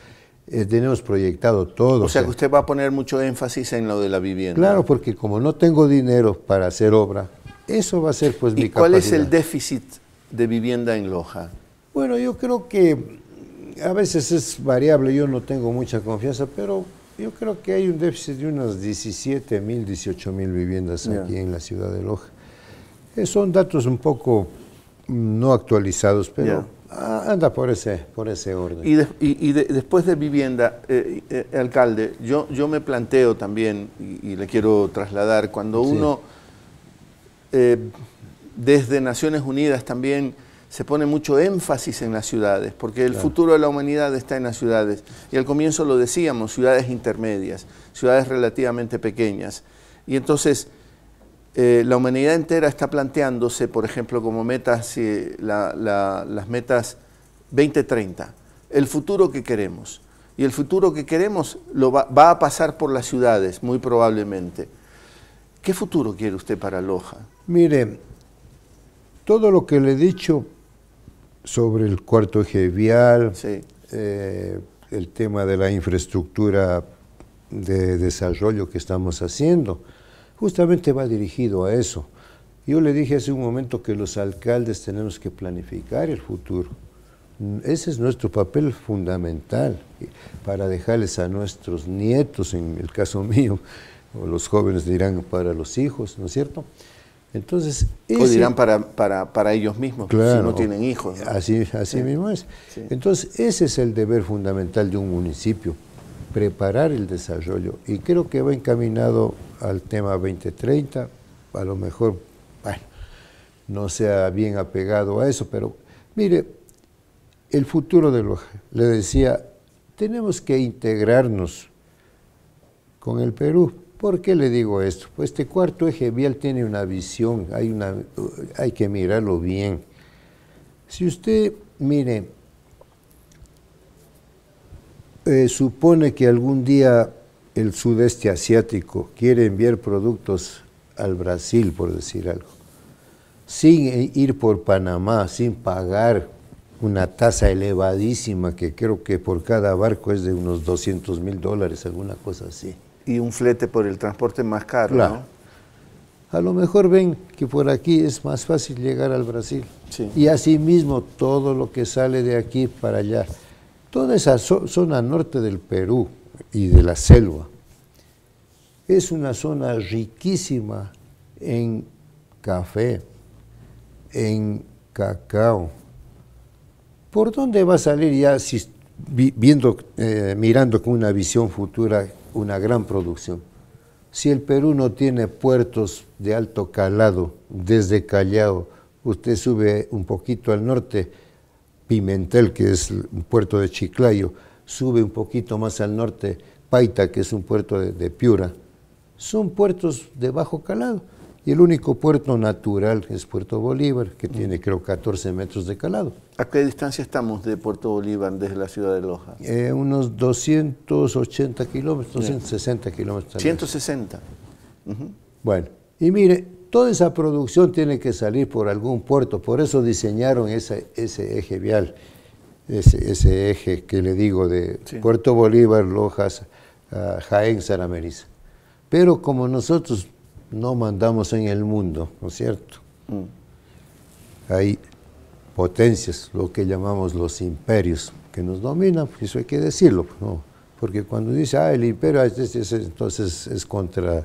B: eh, tenemos proyectado todo. O sea que
A: usted va a poner mucho énfasis en lo de la vivienda. Claro,
B: porque como no tengo dinero para hacer obra, eso va a ser pues ¿Y cuál es el
A: déficit de vivienda en Loja?
B: Bueno, yo creo que a veces es variable, yo no tengo mucha confianza, pero yo creo que hay un déficit de unas 17 mil, 18 mil viviendas aquí en la ciudad de Loja. Eh, son datos un poco mm, no actualizados, pero anda por ese, por ese orden. Y,
A: y, y después de vivienda, eh, eh, alcalde, yo, yo me planteo también, y, le quiero trasladar, cuando uno desde Naciones Unidas también se pone mucho énfasis en las ciudades, porque el futuro de la humanidad está en las ciudades. Y al comienzo lo decíamos, ciudades intermedias, ciudades relativamente pequeñas. Y entonces eh, la humanidad entera está planteándose, por ejemplo, como metas, eh, las metas 2030, el futuro que queremos. Y el futuro que queremos lo va, a pasar por las ciudades, muy probablemente. ¿Qué futuro quiere usted
B: para Loja? Mire, todo lo que le he dicho sobre el cuarto eje vial, eh, el tema de la infraestructura de desarrollo que estamos haciendo, justamente va dirigido a eso. Yo le dije hace un momento que los alcaldes tenemos que planificar el futuro. Ese es nuestro papel fundamental eh, para dejarles a nuestros nietos, en el caso *laughs* mío, o los jóvenes dirán para los hijos, ¿no es cierto? Entonces, o dirán
A: para, para, ellos mismos, claro, si no tienen hijos. Así, mismo es.
B: Entonces, ese es el deber fundamental de un municipio preparar el desarrollo. Y creo que va encaminado al tema 2030, a lo mejor, bueno, no sea bien apegado a eso, pero mire, el futuro de los le decía, tenemos que integrarnos con el Perú. ¿Por qué le digo esto? Pues este cuarto eje vial tiene una visión, hay, una, hay que mirarlo bien. Si usted, mire, eh, supone que algún día el sudeste asiático quiere enviar productos al Brasil, por decir algo, sin e, ir por Panamá, sin pagar una tasa elevadísima que creo que por cada barco es de unos 200 mil dólares, alguna cosa así.
A: Y un flete por el transporte más caro,
B: A lo mejor ven que por aquí es más fácil llegar al Brasil. Y asimismo todo lo que sale de aquí para allá. Toda esa zona norte del Perú y de la selva es una zona riquísima en café, en cacao. ¿Por dónde va a salir ya viendo, eh, mirando con una visión futura una gran producción? Si el Perú no tiene puertos de alto calado, desde Callao, usted sube un poquito al norte, Pimentel, que es un puerto de Chiclayo, sube un poquito más al norte Paita, que es un puerto de, Piura, son puertos de bajo calado. Y el único puerto natural es Puerto Bolívar, que mm. tiene creo 14 metros de calado. ¿A qué
A: distancia estamos de Puerto Bolívar desde la ciudad de Loja?
B: Eh, unos 280 kilómetros, 260 kilómetros.
A: 160.
B: Bueno, y mire, Toda esa producción tiene que salir por algún puerto, por eso diseñaron ese, eje vial, ese, eje que le digo de Puerto Bolívar, Lojas, ah, Jaén, Sarameriza. Pero como nosotros no mandamos en el mundo, ¿no es cierto? Mm. Hay potencias, lo que llamamos los imperios, que nos dominan, eso hay que decirlo, ¿no? porque cuando dice, ah, el imperio, ah, entonces es contra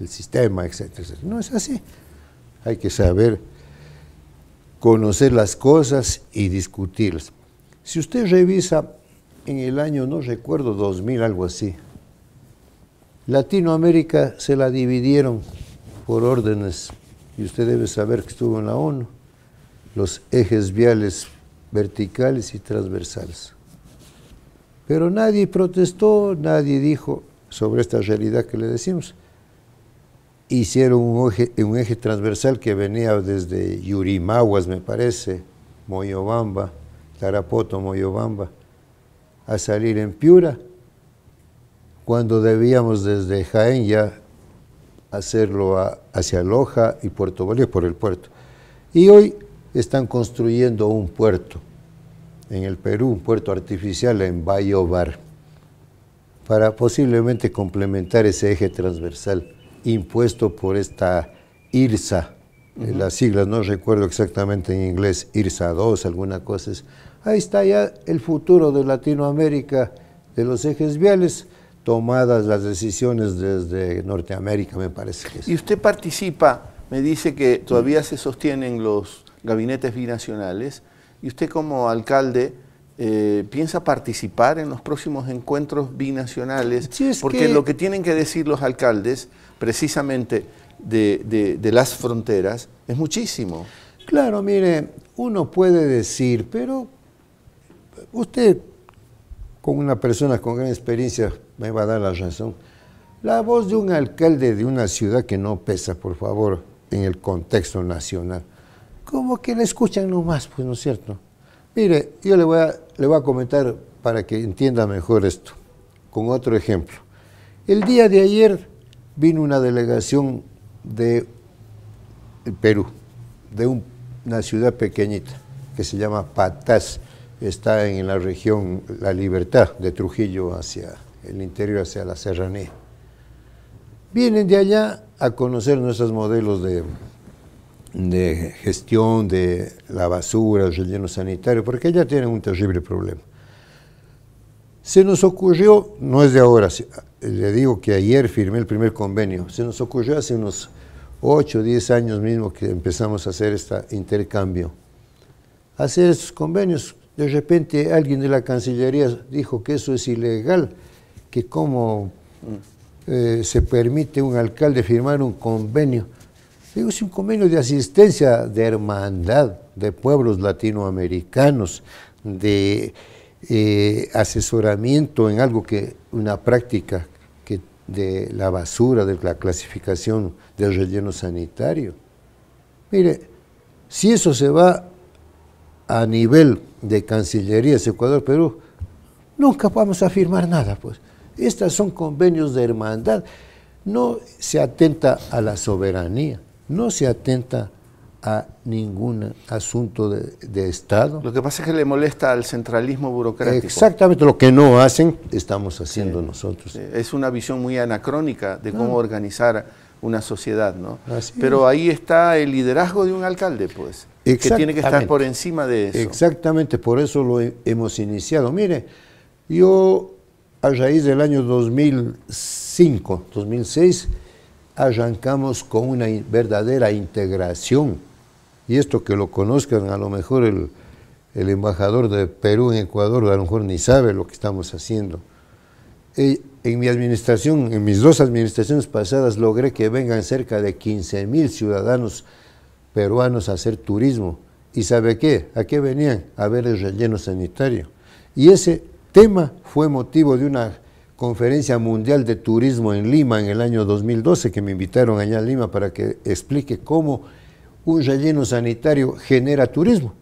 B: el sistema, etcétera, etcétera. No es así. Hay que saber conocer las cosas y discutirlas. Si usted revisa en el año, no recuerdo, 2000, algo así, Latinoamérica se la dividieron por órdenes, y usted debe saber que estuvo en la ONU, los ejes viales verticales y transversales. Pero nadie protestó, nadie dijo sobre esta realidad que le decimos hicieron un eje, transversal que venía desde Yurimaguas, me parece, Moyobamba, Tarapoto, Moyobamba, a salir en Piura, cuando debíamos desde Jaén ya hacerlo hacia Loja y Puerto Bolívar por el puerto. Y hoy están construyendo un puerto en el Perú, un puerto artificial en Bayobar, para posiblemente complementar ese eje transversal impuesto por esta IRSA, eh, las siglas, no recuerdo exactamente en inglés, IRSA 2, alguna cosa. ahí está ya el futuro de Latinoamérica, de los ejes viales, tomadas las decisiones desde Norteamérica, me parece que
A: Y usted participa, me dice que todavía se sostienen los gabinetes binacionales, y usted como alcalde eh, piensa participar en los próximos encuentros binacionales, porque lo que tienen que decir los alcaldes precisamente de, las
B: fronteras es muchísimo. Claro, mire, uno puede decir, pero usted, con una persona con gran experiencia, me va a dar la razón. La voz de un alcalde de una ciudad que no pesa, por favor, en el contexto nacional, como que la escuchan nomás, pues, ¿no es cierto? Mire, yo le voy a le voy a comentar para que entienda mejor esto, con otro ejemplo. El día de ayer vino una delegación de Perú, de una ciudad pequeñita que se llama Patas, está en la región La Libertad, de Trujillo hacia el interior, hacia la serranía. Vienen de allá a conocer nuestros modelos de de gestión de la basura, del relleno sanitario, porque ya tiene un terrible problema. Se nos ocurrió, no es de ahora, le digo que ayer firmé el primer convenio, se nos ocurrió hace unos 8 o 10 años mismo que empezamos a hacer este intercambio. Hacer esos convenios, de repente alguien de la Cancillería dijo que eso es ilegal, que cómo eh, se permite un alcalde firmar un convenio. Digo, es un convenio de asistencia, de hermandad de pueblos latinoamericanos, de eh, asesoramiento en algo que, una práctica que, de la basura, de la clasificación del relleno sanitario. Mire, si eso se va a nivel de Cancillerías Ecuador-Perú, nunca vamos a firmar nada, pues. Estos son convenios de hermandad. No se atenta a la soberanía no se atenta a ningún asunto de, Estado. Lo que pasa es que le
A: molesta al centralismo burocrático.
B: Exactamente, lo que no hacen estamos haciendo nosotros.
A: Es una visión muy anacrónica de cómo organizar una sociedad, ¿no? Pero ahí está el liderazgo de un alcalde, pues, que tiene que estar por encima de eso.
B: Exactamente, por eso lo hemos iniciado. Mire, yo a raíz del año 2005, 2006, arrancamos con una verdadera integración. Y esto que lo conozcan, a lo mejor el, embajador de Perú en Ecuador a lo mejor ni sabe lo que estamos haciendo. Eh, en mi administración, en mis dos administraciones pasadas, logré que vengan cerca de 15 mil ciudadanos peruanos a hacer turismo. ¿Y sabe qué? ¿A qué venían? A ver el relleno sanitario. Y ese tema fue motivo de una Conferencia Mundial de Turismo en Lima en el año 2012, que me invitaron allá a Lima para que explique cómo un relleno sanitario genera turismo.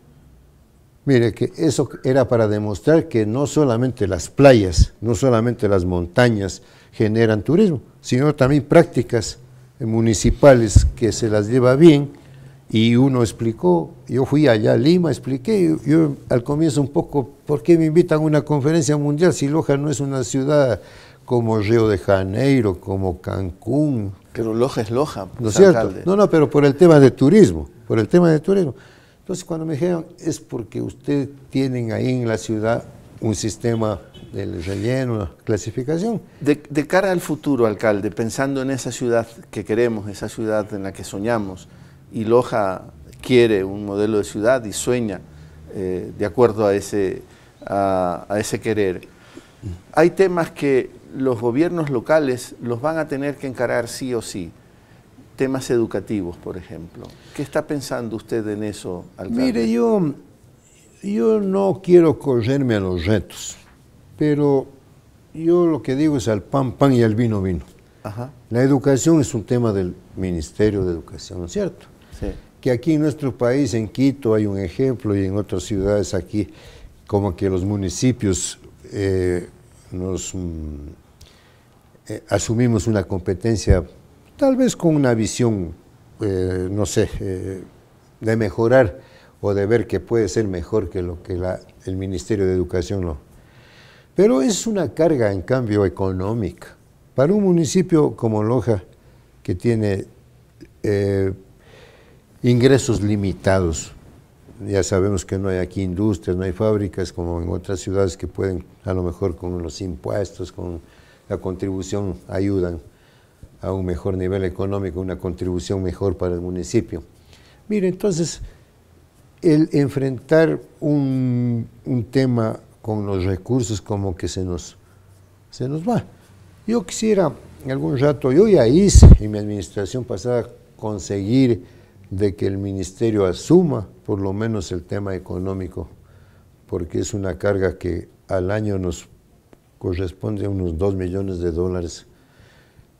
B: Mire, que eso era para demostrar que no solamente las playas, no solamente las montañas generan turismo, sino también prácticas municipales que se las lleva bien y uno explicó, yo fui allá a Lima, expliqué, yo al comienzo un poco, ¿por qué me invitan a una conferencia mundial si Loja no es una ciudad como Río de Janeiro, como Cancún? Pero Loja es Loja, ¿no es pues, cierto? No, no, pero por el tema de turismo, por el tema de turismo. Entonces cuando me dijeron, es porque ustedes tienen ahí en la ciudad un sistema del relleno, una clasificación. De,
A: de cara al futuro, alcalde, pensando en esa ciudad que queremos, esa ciudad en la que soñamos, y Loja quiere un modelo de ciudad y sueña eh, de acuerdo a ese, a, ese querer. Hay temas que los gobiernos locales los van a tener que encarar sí o sí temas educativos, por ejemplo. ¿Qué está pensando usted en eso, alcalde? Mire,
B: yo, yo no quiero correrme a los retos, pero yo lo que digo es al pan, pan y al vino, vino. La educación es un tema del Ministerio de Educación, ¿no es cierto? que aquí en nuestro país, en Quito, hay un ejemplo y en otras ciudades aquí, como que los municipios eh, nos mm, eh, asumimos una competencia, tal vez con una visión, eh, no sé, de mejorar o de ver que puede ser mejor que lo que el Ministerio de Educación lo. Pero es una carga, en cambio, económica. Para un municipio como Loja, que tiene ingresos limitados. Ya sabemos que no hay aquí industrias, no hay fábricas como en otras ciudades que pueden, a lo mejor con los impuestos, con la contribución, ayudan a un mejor nivel económico, una contribución mejor para el municipio. Mire, entonces, el enfrentar un, tema con los recursos como que se nos, se nos va. Yo quisiera en algún rato, yo ya hice en mi administración pasada conseguir de que el ministerio asuma por lo menos el tema económico, porque es una carga que al año nos corresponde a unos 2 millones de dólares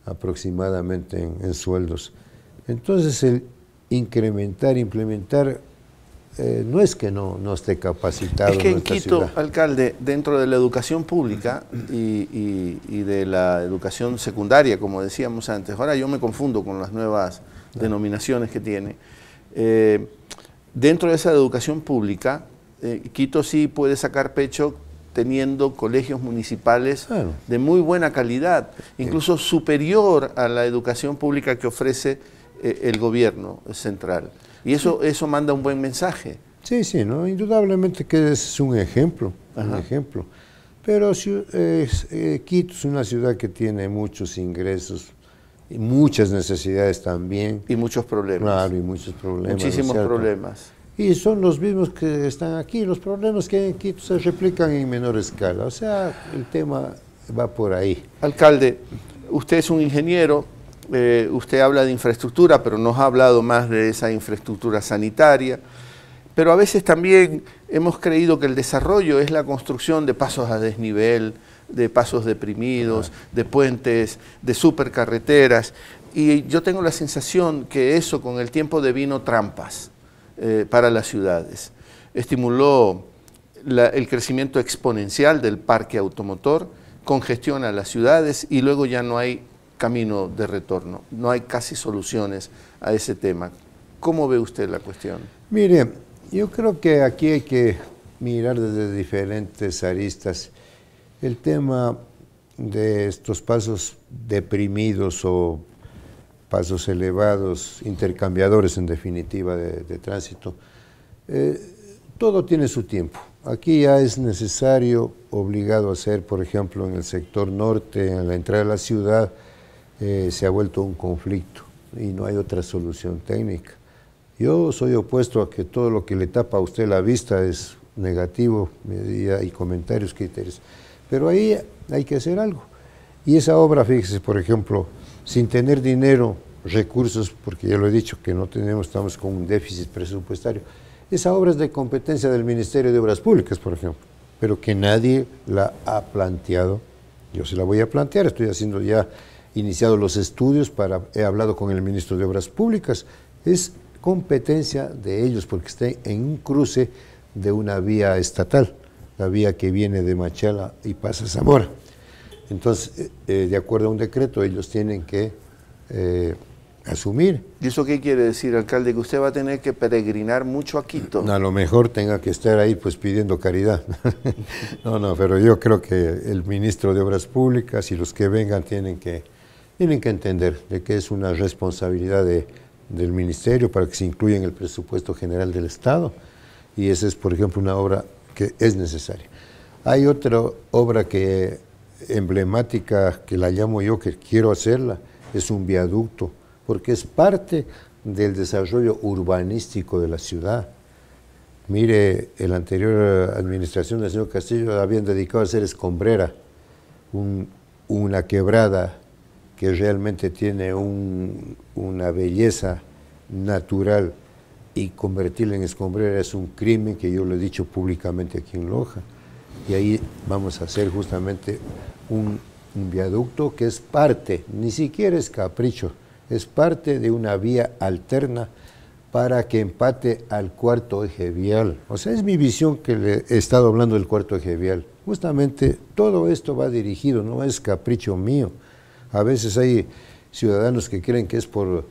B: aproximadamente en, sueldos. Entonces el incrementar, implementar, eh, no es que no, no esté capacitado. Es que en Quito,
A: alcalde, dentro de la educación pública y de la educación secundaria, como decíamos antes, ahora yo me confundo con las nuevas denominaciones que tiene. Eh, dentro de esa educación pública, eh, Quito sí puede sacar pecho teniendo colegios municipales de muy buena calidad, incluso superior a la educación pública que ofrece eh, el gobierno central. Y eso, eso manda un buen mensaje.
B: Sí, sí, ¿no? indudablemente que es un ejemplo, un ejemplo. Pero Quito es una ciudad que tiene muchos ingresos, y muchas necesidades también. Y muchos problemas. Claro, y muchos problemas. Muchísimos problemas. Y son los mismos que están aquí, los problemas que aquí se replican en menor escala. O sea, el tema va por ahí. Alcalde,
A: usted es un ingeniero, eh, usted habla de infraestructura, pero nos ha hablado más de esa infraestructura sanitaria. Pero a veces también hemos creído que el desarrollo es la construcción de pasos a desnivel, de pasos deprimidos, de puentes, de supercarreteras. Y yo tengo la sensación que eso con el tiempo devino trampas eh, para las ciudades. Estimuló el crecimiento exponencial del parque automotor, congestiona las ciudades y luego ya no hay camino de retorno, no hay casi soluciones a ese tema.
B: ¿Cómo ve usted la cuestión? Mire, yo creo que aquí hay que mirar desde diferentes aristas. El tema de estos pasos deprimidos o pasos elevados, intercambiadores en definitiva de, tránsito, eh, todo tiene su tiempo. Aquí ya es necesario, obligado a hacer, por ejemplo, en el sector norte, en la entrada de la ciudad, eh, se ha vuelto un conflicto y no hay otra solución técnica. Yo soy opuesto a que todo lo que le tapa a usted la vista es negativo y hay comentarios, criterios. Pero ahí hay que hacer algo. Y esa obra, fíjese, por ejemplo, sin tener dinero, recursos, porque ya lo he dicho que no tenemos, estamos con un déficit presupuestario. Esa obra es de competencia del Ministerio de Obras Públicas, por ejemplo, pero que nadie la ha planteado. Yo se la voy a plantear, estoy haciendo ya iniciado los estudios para he hablado con el ministro de Obras Públicas, es competencia de ellos porque está en un cruce de una vía estatal la vía que viene de Machala y pasa a Zamora. Entonces, eh, eh, de acuerdo a un decreto, ellos tienen que eh, asumir.
A: ¿Y eso qué quiere decir, alcalde? Que usted va a tener que peregrinar mucho a Quito. A
B: lo mejor tenga que estar ahí pues pidiendo caridad. *laughs* no, no, pero yo creo que el ministro de Obras Públicas y los que vengan tienen que, tienen que entender de que es una responsabilidad de, del ministerio para que se incluya en el presupuesto general del Estado. Y esa es, por ejemplo, una obra que es necesaria. Hay otra obra que emblemática que la llamo yo, que quiero hacerla, es un viaducto, porque es parte del desarrollo urbanístico de la ciudad. Mire, en la anterior administración del señor Castillo habían dedicado a hacer escombrera, una quebrada que realmente tiene una belleza natural y convertirla en escombrera es un crimen que yo lo he dicho públicamente aquí en Loja. Y ahí vamos a hacer justamente un, viaducto que es parte, ni siquiera es capricho, es parte de una vía alterna para que empate al cuarto eje vial. O sea, es mi visión que le he estado hablando del cuarto eje vial. Justamente todo esto va dirigido, no es capricho mío. A veces hay ciudadanos que creen que es por,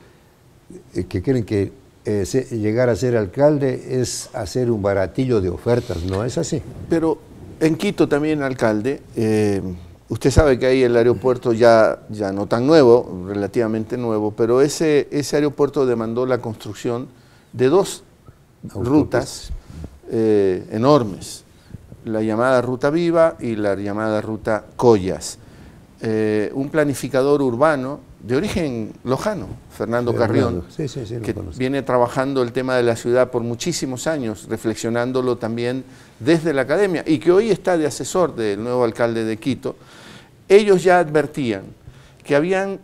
B: eh, que creen que eh, llegar a ser alcalde es hacer un baratillo de ofertas, ¿no es así?
A: Pero en Quito también, alcalde, eh, usted sabe que ahí el aeropuerto ya, ya no tan nuevo, relativamente nuevo, pero ese, ese aeropuerto demandó la construcción de dos rutas eh, enormes, la llamada Ruta Viva y la llamada Ruta Collas. un planificador urbano de origen lojano, Fernando Carrión, que viene trabajando el tema de la ciudad por muchísimos años, reflexionándolo también desde la academia, y que hoy está de asesor del nuevo alcalde de Quito, ellos ya advertían que habían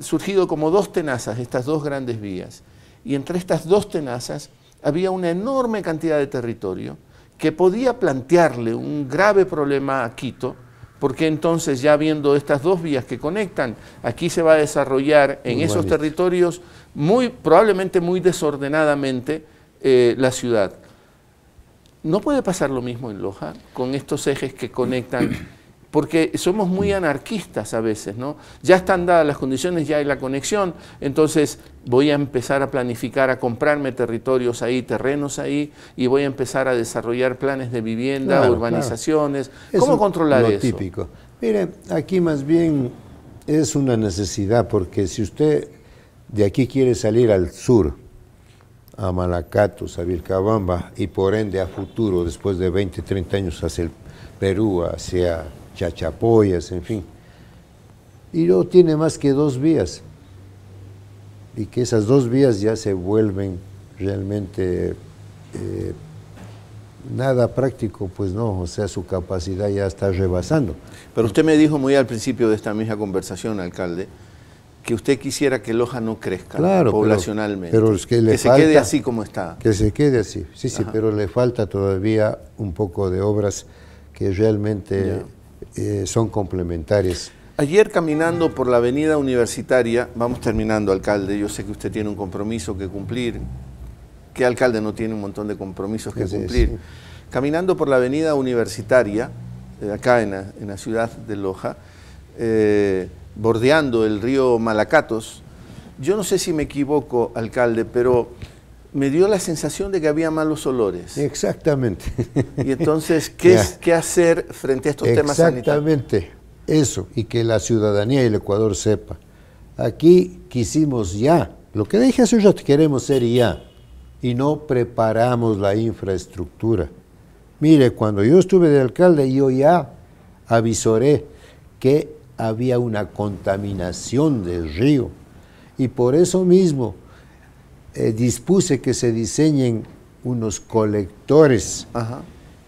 A: surgido como dos tenazas estas dos grandes vías, y entre estas dos tenazas había una enorme cantidad de territorio que podía plantearle un grave problema a Quito, porque entonces ya viendo estas dos vías que conectan, aquí se va a desarrollar en esos territorios muy probablemente muy desordenadamente eh, la ciudad. ¿No puede pasar lo mismo en Loja con estos ejes que conectan porque somos muy mm. anarquistas a veces, ¿no? Ya están dadas las condiciones, ya hay la conexión, entonces voy a empezar a planificar, a comprarme territorios ahí, terrenos ahí, y voy a empezar a desarrollar planes de vivienda, urbanizaciones. ¿Cómo es controlar lo eso? típico.
B: Mire, aquí más bien es una necesidad, porque si usted de aquí quiere salir al sur, a Malacatos, a Vilcabamba, y por ende a futuro, después de 20, 30 años hacia el Perú, hacia chachapoyas, en fin. Y no tiene más que dos vías. Y que esas dos vías ya se vuelven realmente eh, nada práctico, pues no, o sea, su capacidad ya está rebasando.
A: Pero usted me dijo muy al principio de esta misma conversación, alcalde, que usted quisiera que Loja no crezca poblacionalmente. que, se quede así como está.
B: Que se quede así, sí, sí, pero le falta todavía un poco de obras que realmente eh, son complementarias.
A: Ayer caminando por la avenida universitaria, vamos terminando, alcalde, yo sé que usted tiene un compromiso que cumplir, ¿qué alcalde no tiene un montón de compromisos que cumplir? Caminando por la avenida universitaria, eh, acá en la, ciudad de Loja, eh, bordeando el río Malacatos, yo no sé si me equivoco, alcalde, pero me dio la sensación de que había malos olores. Exactamente. Y entonces, *laughs* ¿qué, es, qué hacer frente a estos temas sanitarios?
B: Exactamente, eso, y que la ciudadanía y el Ecuador sepa. Aquí quisimos ya, lo que dije hace un queremos ser ya, y no preparamos la infraestructura. Mire, cuando yo estuve de alcalde, yo ya avisoré que había una contaminación del río, y por eso mismo eh, dispuse que se diseñen unos colectores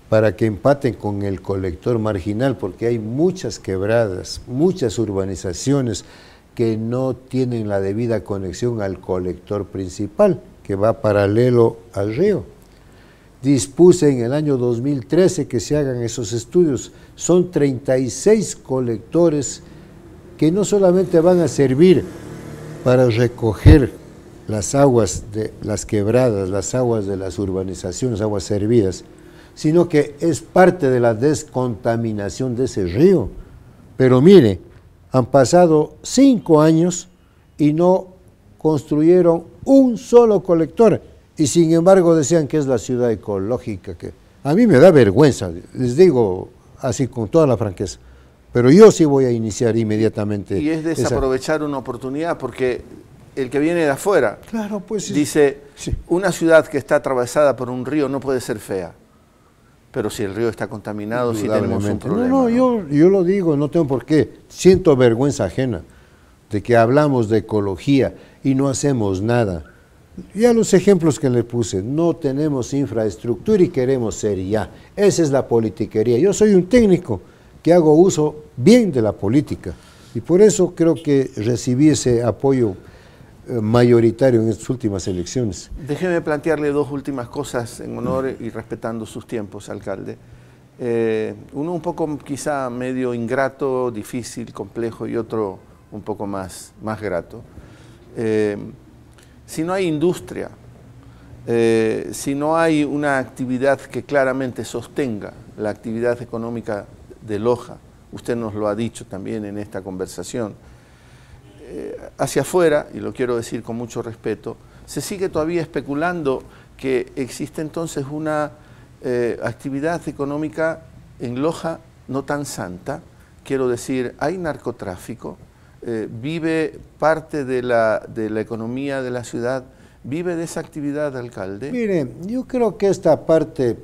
B: para que empaten con el colector marginal, porque hay muchas quebradas, muchas urbanizaciones que no tienen la debida conexión al colector principal, que va paralelo al río. Dispuse en el año 2013 que se hagan esos estudios. Son 36 colectores que no solamente van a servir para recoger las aguas de las quebradas, las aguas de las urbanizaciones, aguas servidas, sino que es parte de la descontaminación de ese río. Pero mire, han pasado cinco años y no construyeron un solo colector y sin embargo decían que es la ciudad ecológica. Que a mí me da vergüenza, les digo así con toda la franqueza. Pero yo sí voy a iniciar inmediatamente. Y es desaprovechar
A: una oportunidad porque el que viene de afuera.
B: Claro, pues.
A: Dice, una ciudad que está atravesada por un río no puede ser fea. Pero si el río está contaminado, si tenemos un problema. No, no,
B: Yo, yo, lo digo, no tengo por qué. Siento vergüenza ajena de que hablamos de ecología y no hacemos nada. Ya los ejemplos que le puse, no tenemos infraestructura y queremos ser ya. Esa es la politiquería. Yo soy un técnico que hago uso bien de la política. Y por eso creo que recibí ese apoyo eh, mayoritario en estas últimas elecciones.
A: Déjeme plantearle dos últimas cosas en honor y respetando sus tiempos, alcalde. Eh, uno un poco quizá medio ingrato, difícil, complejo y otro un poco más, más grato. Eh, si no hay industria, si no hay una actividad que claramente sostenga la actividad económica de Loja, usted nos lo ha dicho también en esta conversación, eh, hacia afuera, y lo quiero decir con mucho respeto, se sigue todavía especulando que existe entonces una eh, actividad económica en Loja no tan santa, quiero decir, hay narcotráfico, eh, vive parte de la, economía de la ciudad, vive de esa actividad, alcalde. Mire,
B: yo creo que esta parte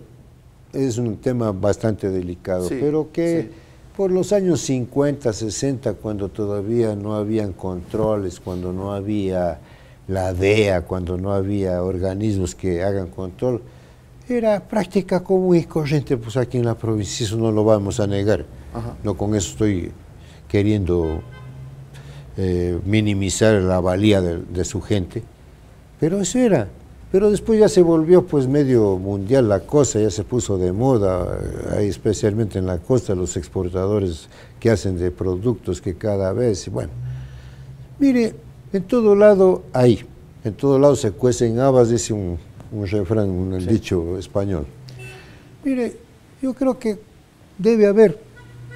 B: es un tema bastante delicado, pero que por los años 50, 60, cuando todavía no habían controles, cuando no había la DEA, cuando no había organismos que hagan control, era práctica común y corriente pues aquí en la provincia, eso no lo vamos a negar. No con eso estoy queriendo eh, minimizar la valía de, su gente, pero eso era. Pero después ya se volvió pues medio mundial la cosa, ya se puso de moda, eh, especialmente en la costa los exportadores que hacen de productos que cada vez, bueno, mire, en todo lado hay, en todo lado se cuecen habas, dice un, refrán, un dicho español. Mire, yo creo que debe haber,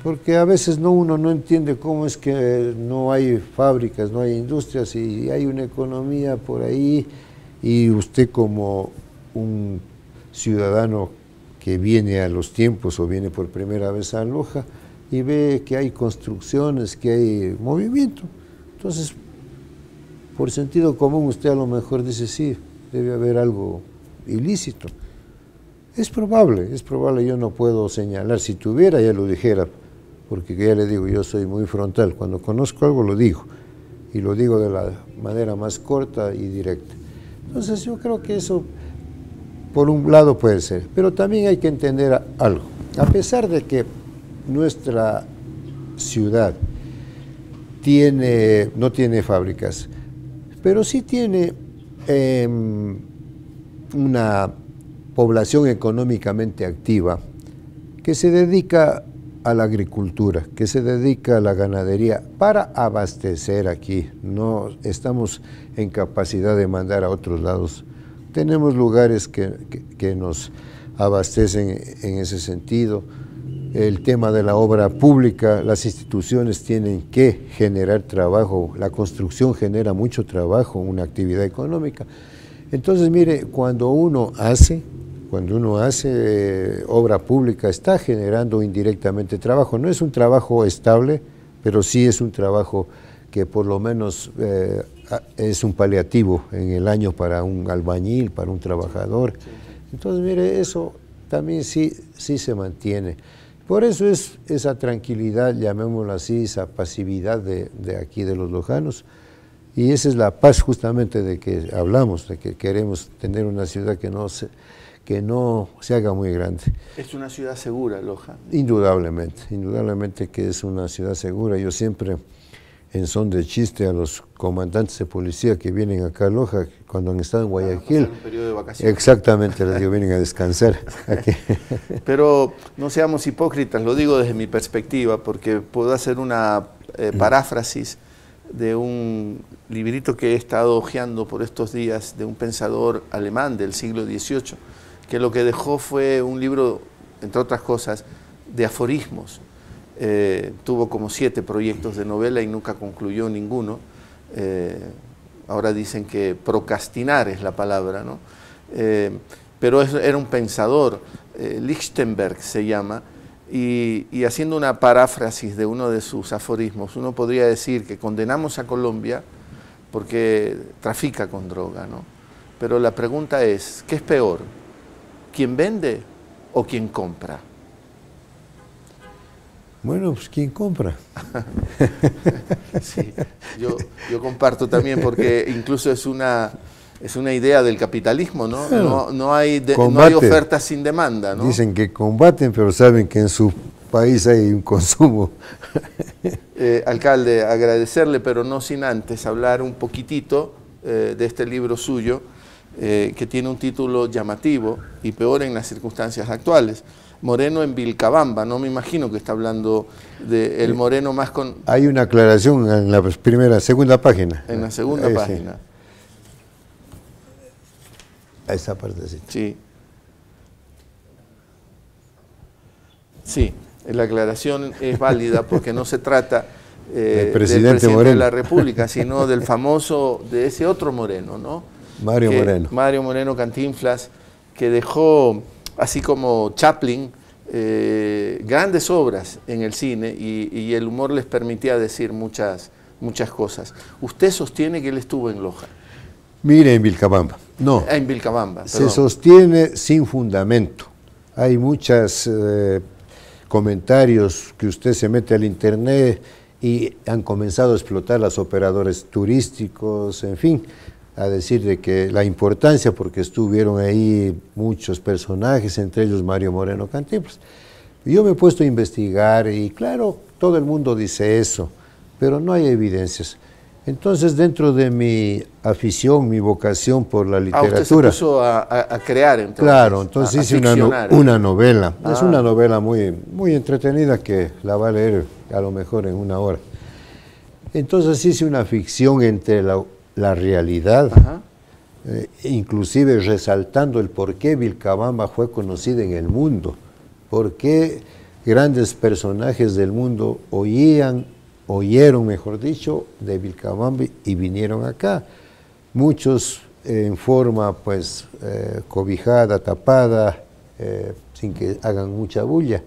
B: porque a veces no, uno no entiende cómo es que no hay fábricas, no hay industrias y hay una economía por ahí y usted como un ciudadano que viene a los tiempos o viene por primera vez a Loja y ve que hay construcciones, que hay movimiento. Entonces, por sentido común, usted a lo mejor dice, sí, debe haber algo ilícito. Es probable, es probable, yo no puedo señalar, si tuviera ya lo dijera, porque ya le digo, yo soy muy frontal, cuando conozco algo lo digo, y lo digo de la manera más corta y directa. Entonces yo creo que eso, por un lado, puede ser. Pero también hay que entender algo. A pesar de que nuestra ciudad tiene, no tiene fábricas, pero sí tiene em, una población económicamente activa que se dedica a a la agricultura, que se dedica a la ganadería para abastecer aquí. No estamos en capacidad de mandar a otros lados. Tenemos lugares que, nos abastecen en ese sentido. El tema de la obra pública, las instituciones tienen que generar trabajo, la construcción genera mucho trabajo, una actividad económica. Entonces, mire, cuando uno hace, cuando uno hace eh, obra pública está generando indirectamente trabajo. No es un trabajo estable, pero sí es un trabajo que por lo menos eh, es un paliativo en el año para un albañil, para un trabajador. Entonces, mire, eso también sí, sí se mantiene. Por eso es esa tranquilidad, llamémoslo así, esa pasividad de aquí de los lojanos. Y esa es la paz justamente de que hablamos, de que queremos tener una ciudad que no se, que no se haga muy grande.
A: ¿Es una ciudad segura, Loja?
B: Indudablemente, indudablemente que es una ciudad segura. Yo siempre, en son de chiste, a los comandantes de policía que vienen acá a Loja, cuando han estado en Guayaquil.
A: Un periodo de vacaciones.
B: Exactamente, les digo, vienen a descansar. *laughs* Aquí.
A: Pero no seamos hipócritas, lo digo desde mi perspectiva, porque puedo hacer una eh, mm. paráfrasis de un librito que he estado hojeando por estos días de un pensador alemán del siglo XVIII que lo que dejó fue un libro, entre otras cosas, de aforismos. Eh, tuvo como siete proyectos de novela y nunca concluyó ninguno. Eh, ahora dicen que procrastinar es la palabra, ¿no? Eh, pero era un pensador, Lichtenberg se llama, y, y haciendo una paráfrasis de uno de sus aforismos, uno podría decir que condenamos a Colombia porque trafica con droga, ¿no? Pero la pregunta es, ¿qué es peor? ¿Quién vende o quién compra?
B: Bueno, pues quien compra. *laughs*
A: yo, comparto también porque incluso es una, es una idea del capitalismo, ¿no? No, hay de, no, hay oferta sin demanda, ¿no?
B: Dicen que combaten, pero saben que en su país hay un consumo. *laughs*
A: Eh, alcalde, agradecerle, pero no sin antes hablar un poquitito eh, de este libro suyo, eh, que tiene un título llamativo y peor en las circunstancias actuales. Moreno en Vilcabamba, no me imagino que está hablando del el eh, moreno más con...
B: Hay una aclaración en la primera, segunda página. En la segunda eh, página. A esa parte Sí.
A: Sí, la aclaración es válida porque no se trata del presidente de la República, sino del *laughs* famoso, de ese otro moreno, ¿no? Mario Moreno. Mario Moreno Cantinflas, que dejó, así como Chaplin, eh, grandes obras en el cine y, el humor les permitía decir muchas, muchas cosas. Usted sostiene que él estuvo en Loja.
B: Mire, en Vilcabamba. No. Ah,
A: en Vilcabamba. Se
B: sostiene sin fundamento. Hay muchos eh, comentarios que usted se mete al internet y han comenzado a explotar los operadores turísticos, en fin a decir de que la importancia, porque estuvieron ahí muchos personajes, entre ellos Mario Moreno Cantinflas. Yo me he puesto a investigar y claro, todo el mundo dice eso, pero no hay evidencias. Entonces, dentro de mi afición, mi vocación por la ah, literatura.
A: a, crear, entonces. Claro, entonces hice una, ¿eh? una,
B: novela. Ah. Es una novela muy, muy entretenida que la va a leer a lo mejor en una hora. Entonces hice una ficción entre la la realidad, eh, inclusive resaltando el por qué Vilcabamba fue conocida en el mundo, por qué grandes personajes del mundo oían, oyeron, mejor dicho, de Vilcabamba y vinieron acá. Muchos en forma pues eh, cobijada, tapada, eh, sin que hagan mucha bulla.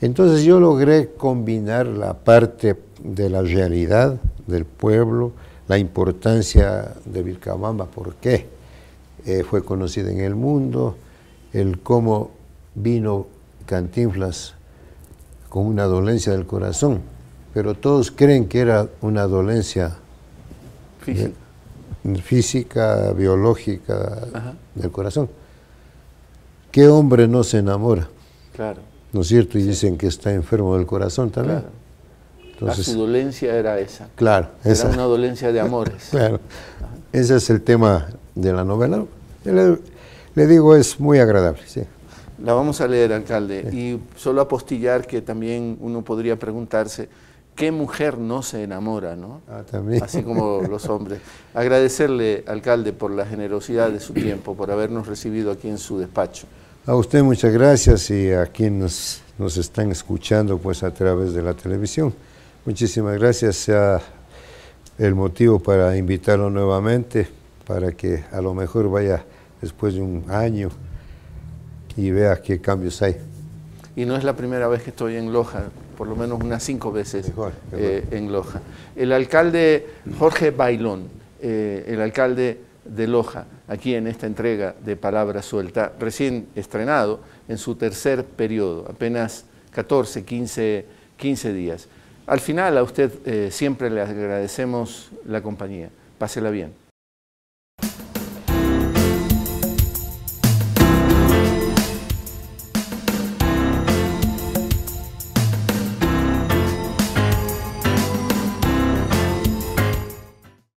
B: Entonces yo logré combinar la parte de la realidad del pueblo, la importancia de Vilcabamba, por qué eh, fue conocida en el mundo, el cómo vino Cantinflas con una dolencia del corazón, pero todos creen que era una dolencia física, biológica del corazón. ¿Qué hombre no se enamora? Claro. ¿No es cierto? Y dicen que está enfermo del corazón también
A: su dolencia era esa.
B: Claro, era una
A: dolencia de amores.
B: *laughs* claro. Ese es el tema de la novela. Le, digo, es muy agradable,
A: La vamos a leer, alcalde. Y solo apostillar que también uno podría preguntarse, ¿qué mujer no se enamora, no? Ah, también. Así como los hombres. Agradecerle, alcalde, por la generosidad de su tiempo, por habernos recibido aquí en su despacho.
B: A usted muchas gracias y a quienes nos, nos están escuchando pues a través de la televisión. Muchísimas gracias. Sea el motivo para invitarlo nuevamente, para que a lo mejor vaya después de un año y vea qué cambios hay.
A: Y no es la primera vez que estoy en Loja, por lo menos unas cinco veces eh, en Loja. El alcalde Jorge Bailón, eh, el alcalde de Loja, aquí en esta entrega de Palabra Suelta, recién estrenado en su tercer periodo, apenas 14, 15, 15 días. Al final a usted eh, siempre le agradecemos la compañía. Pásela bien.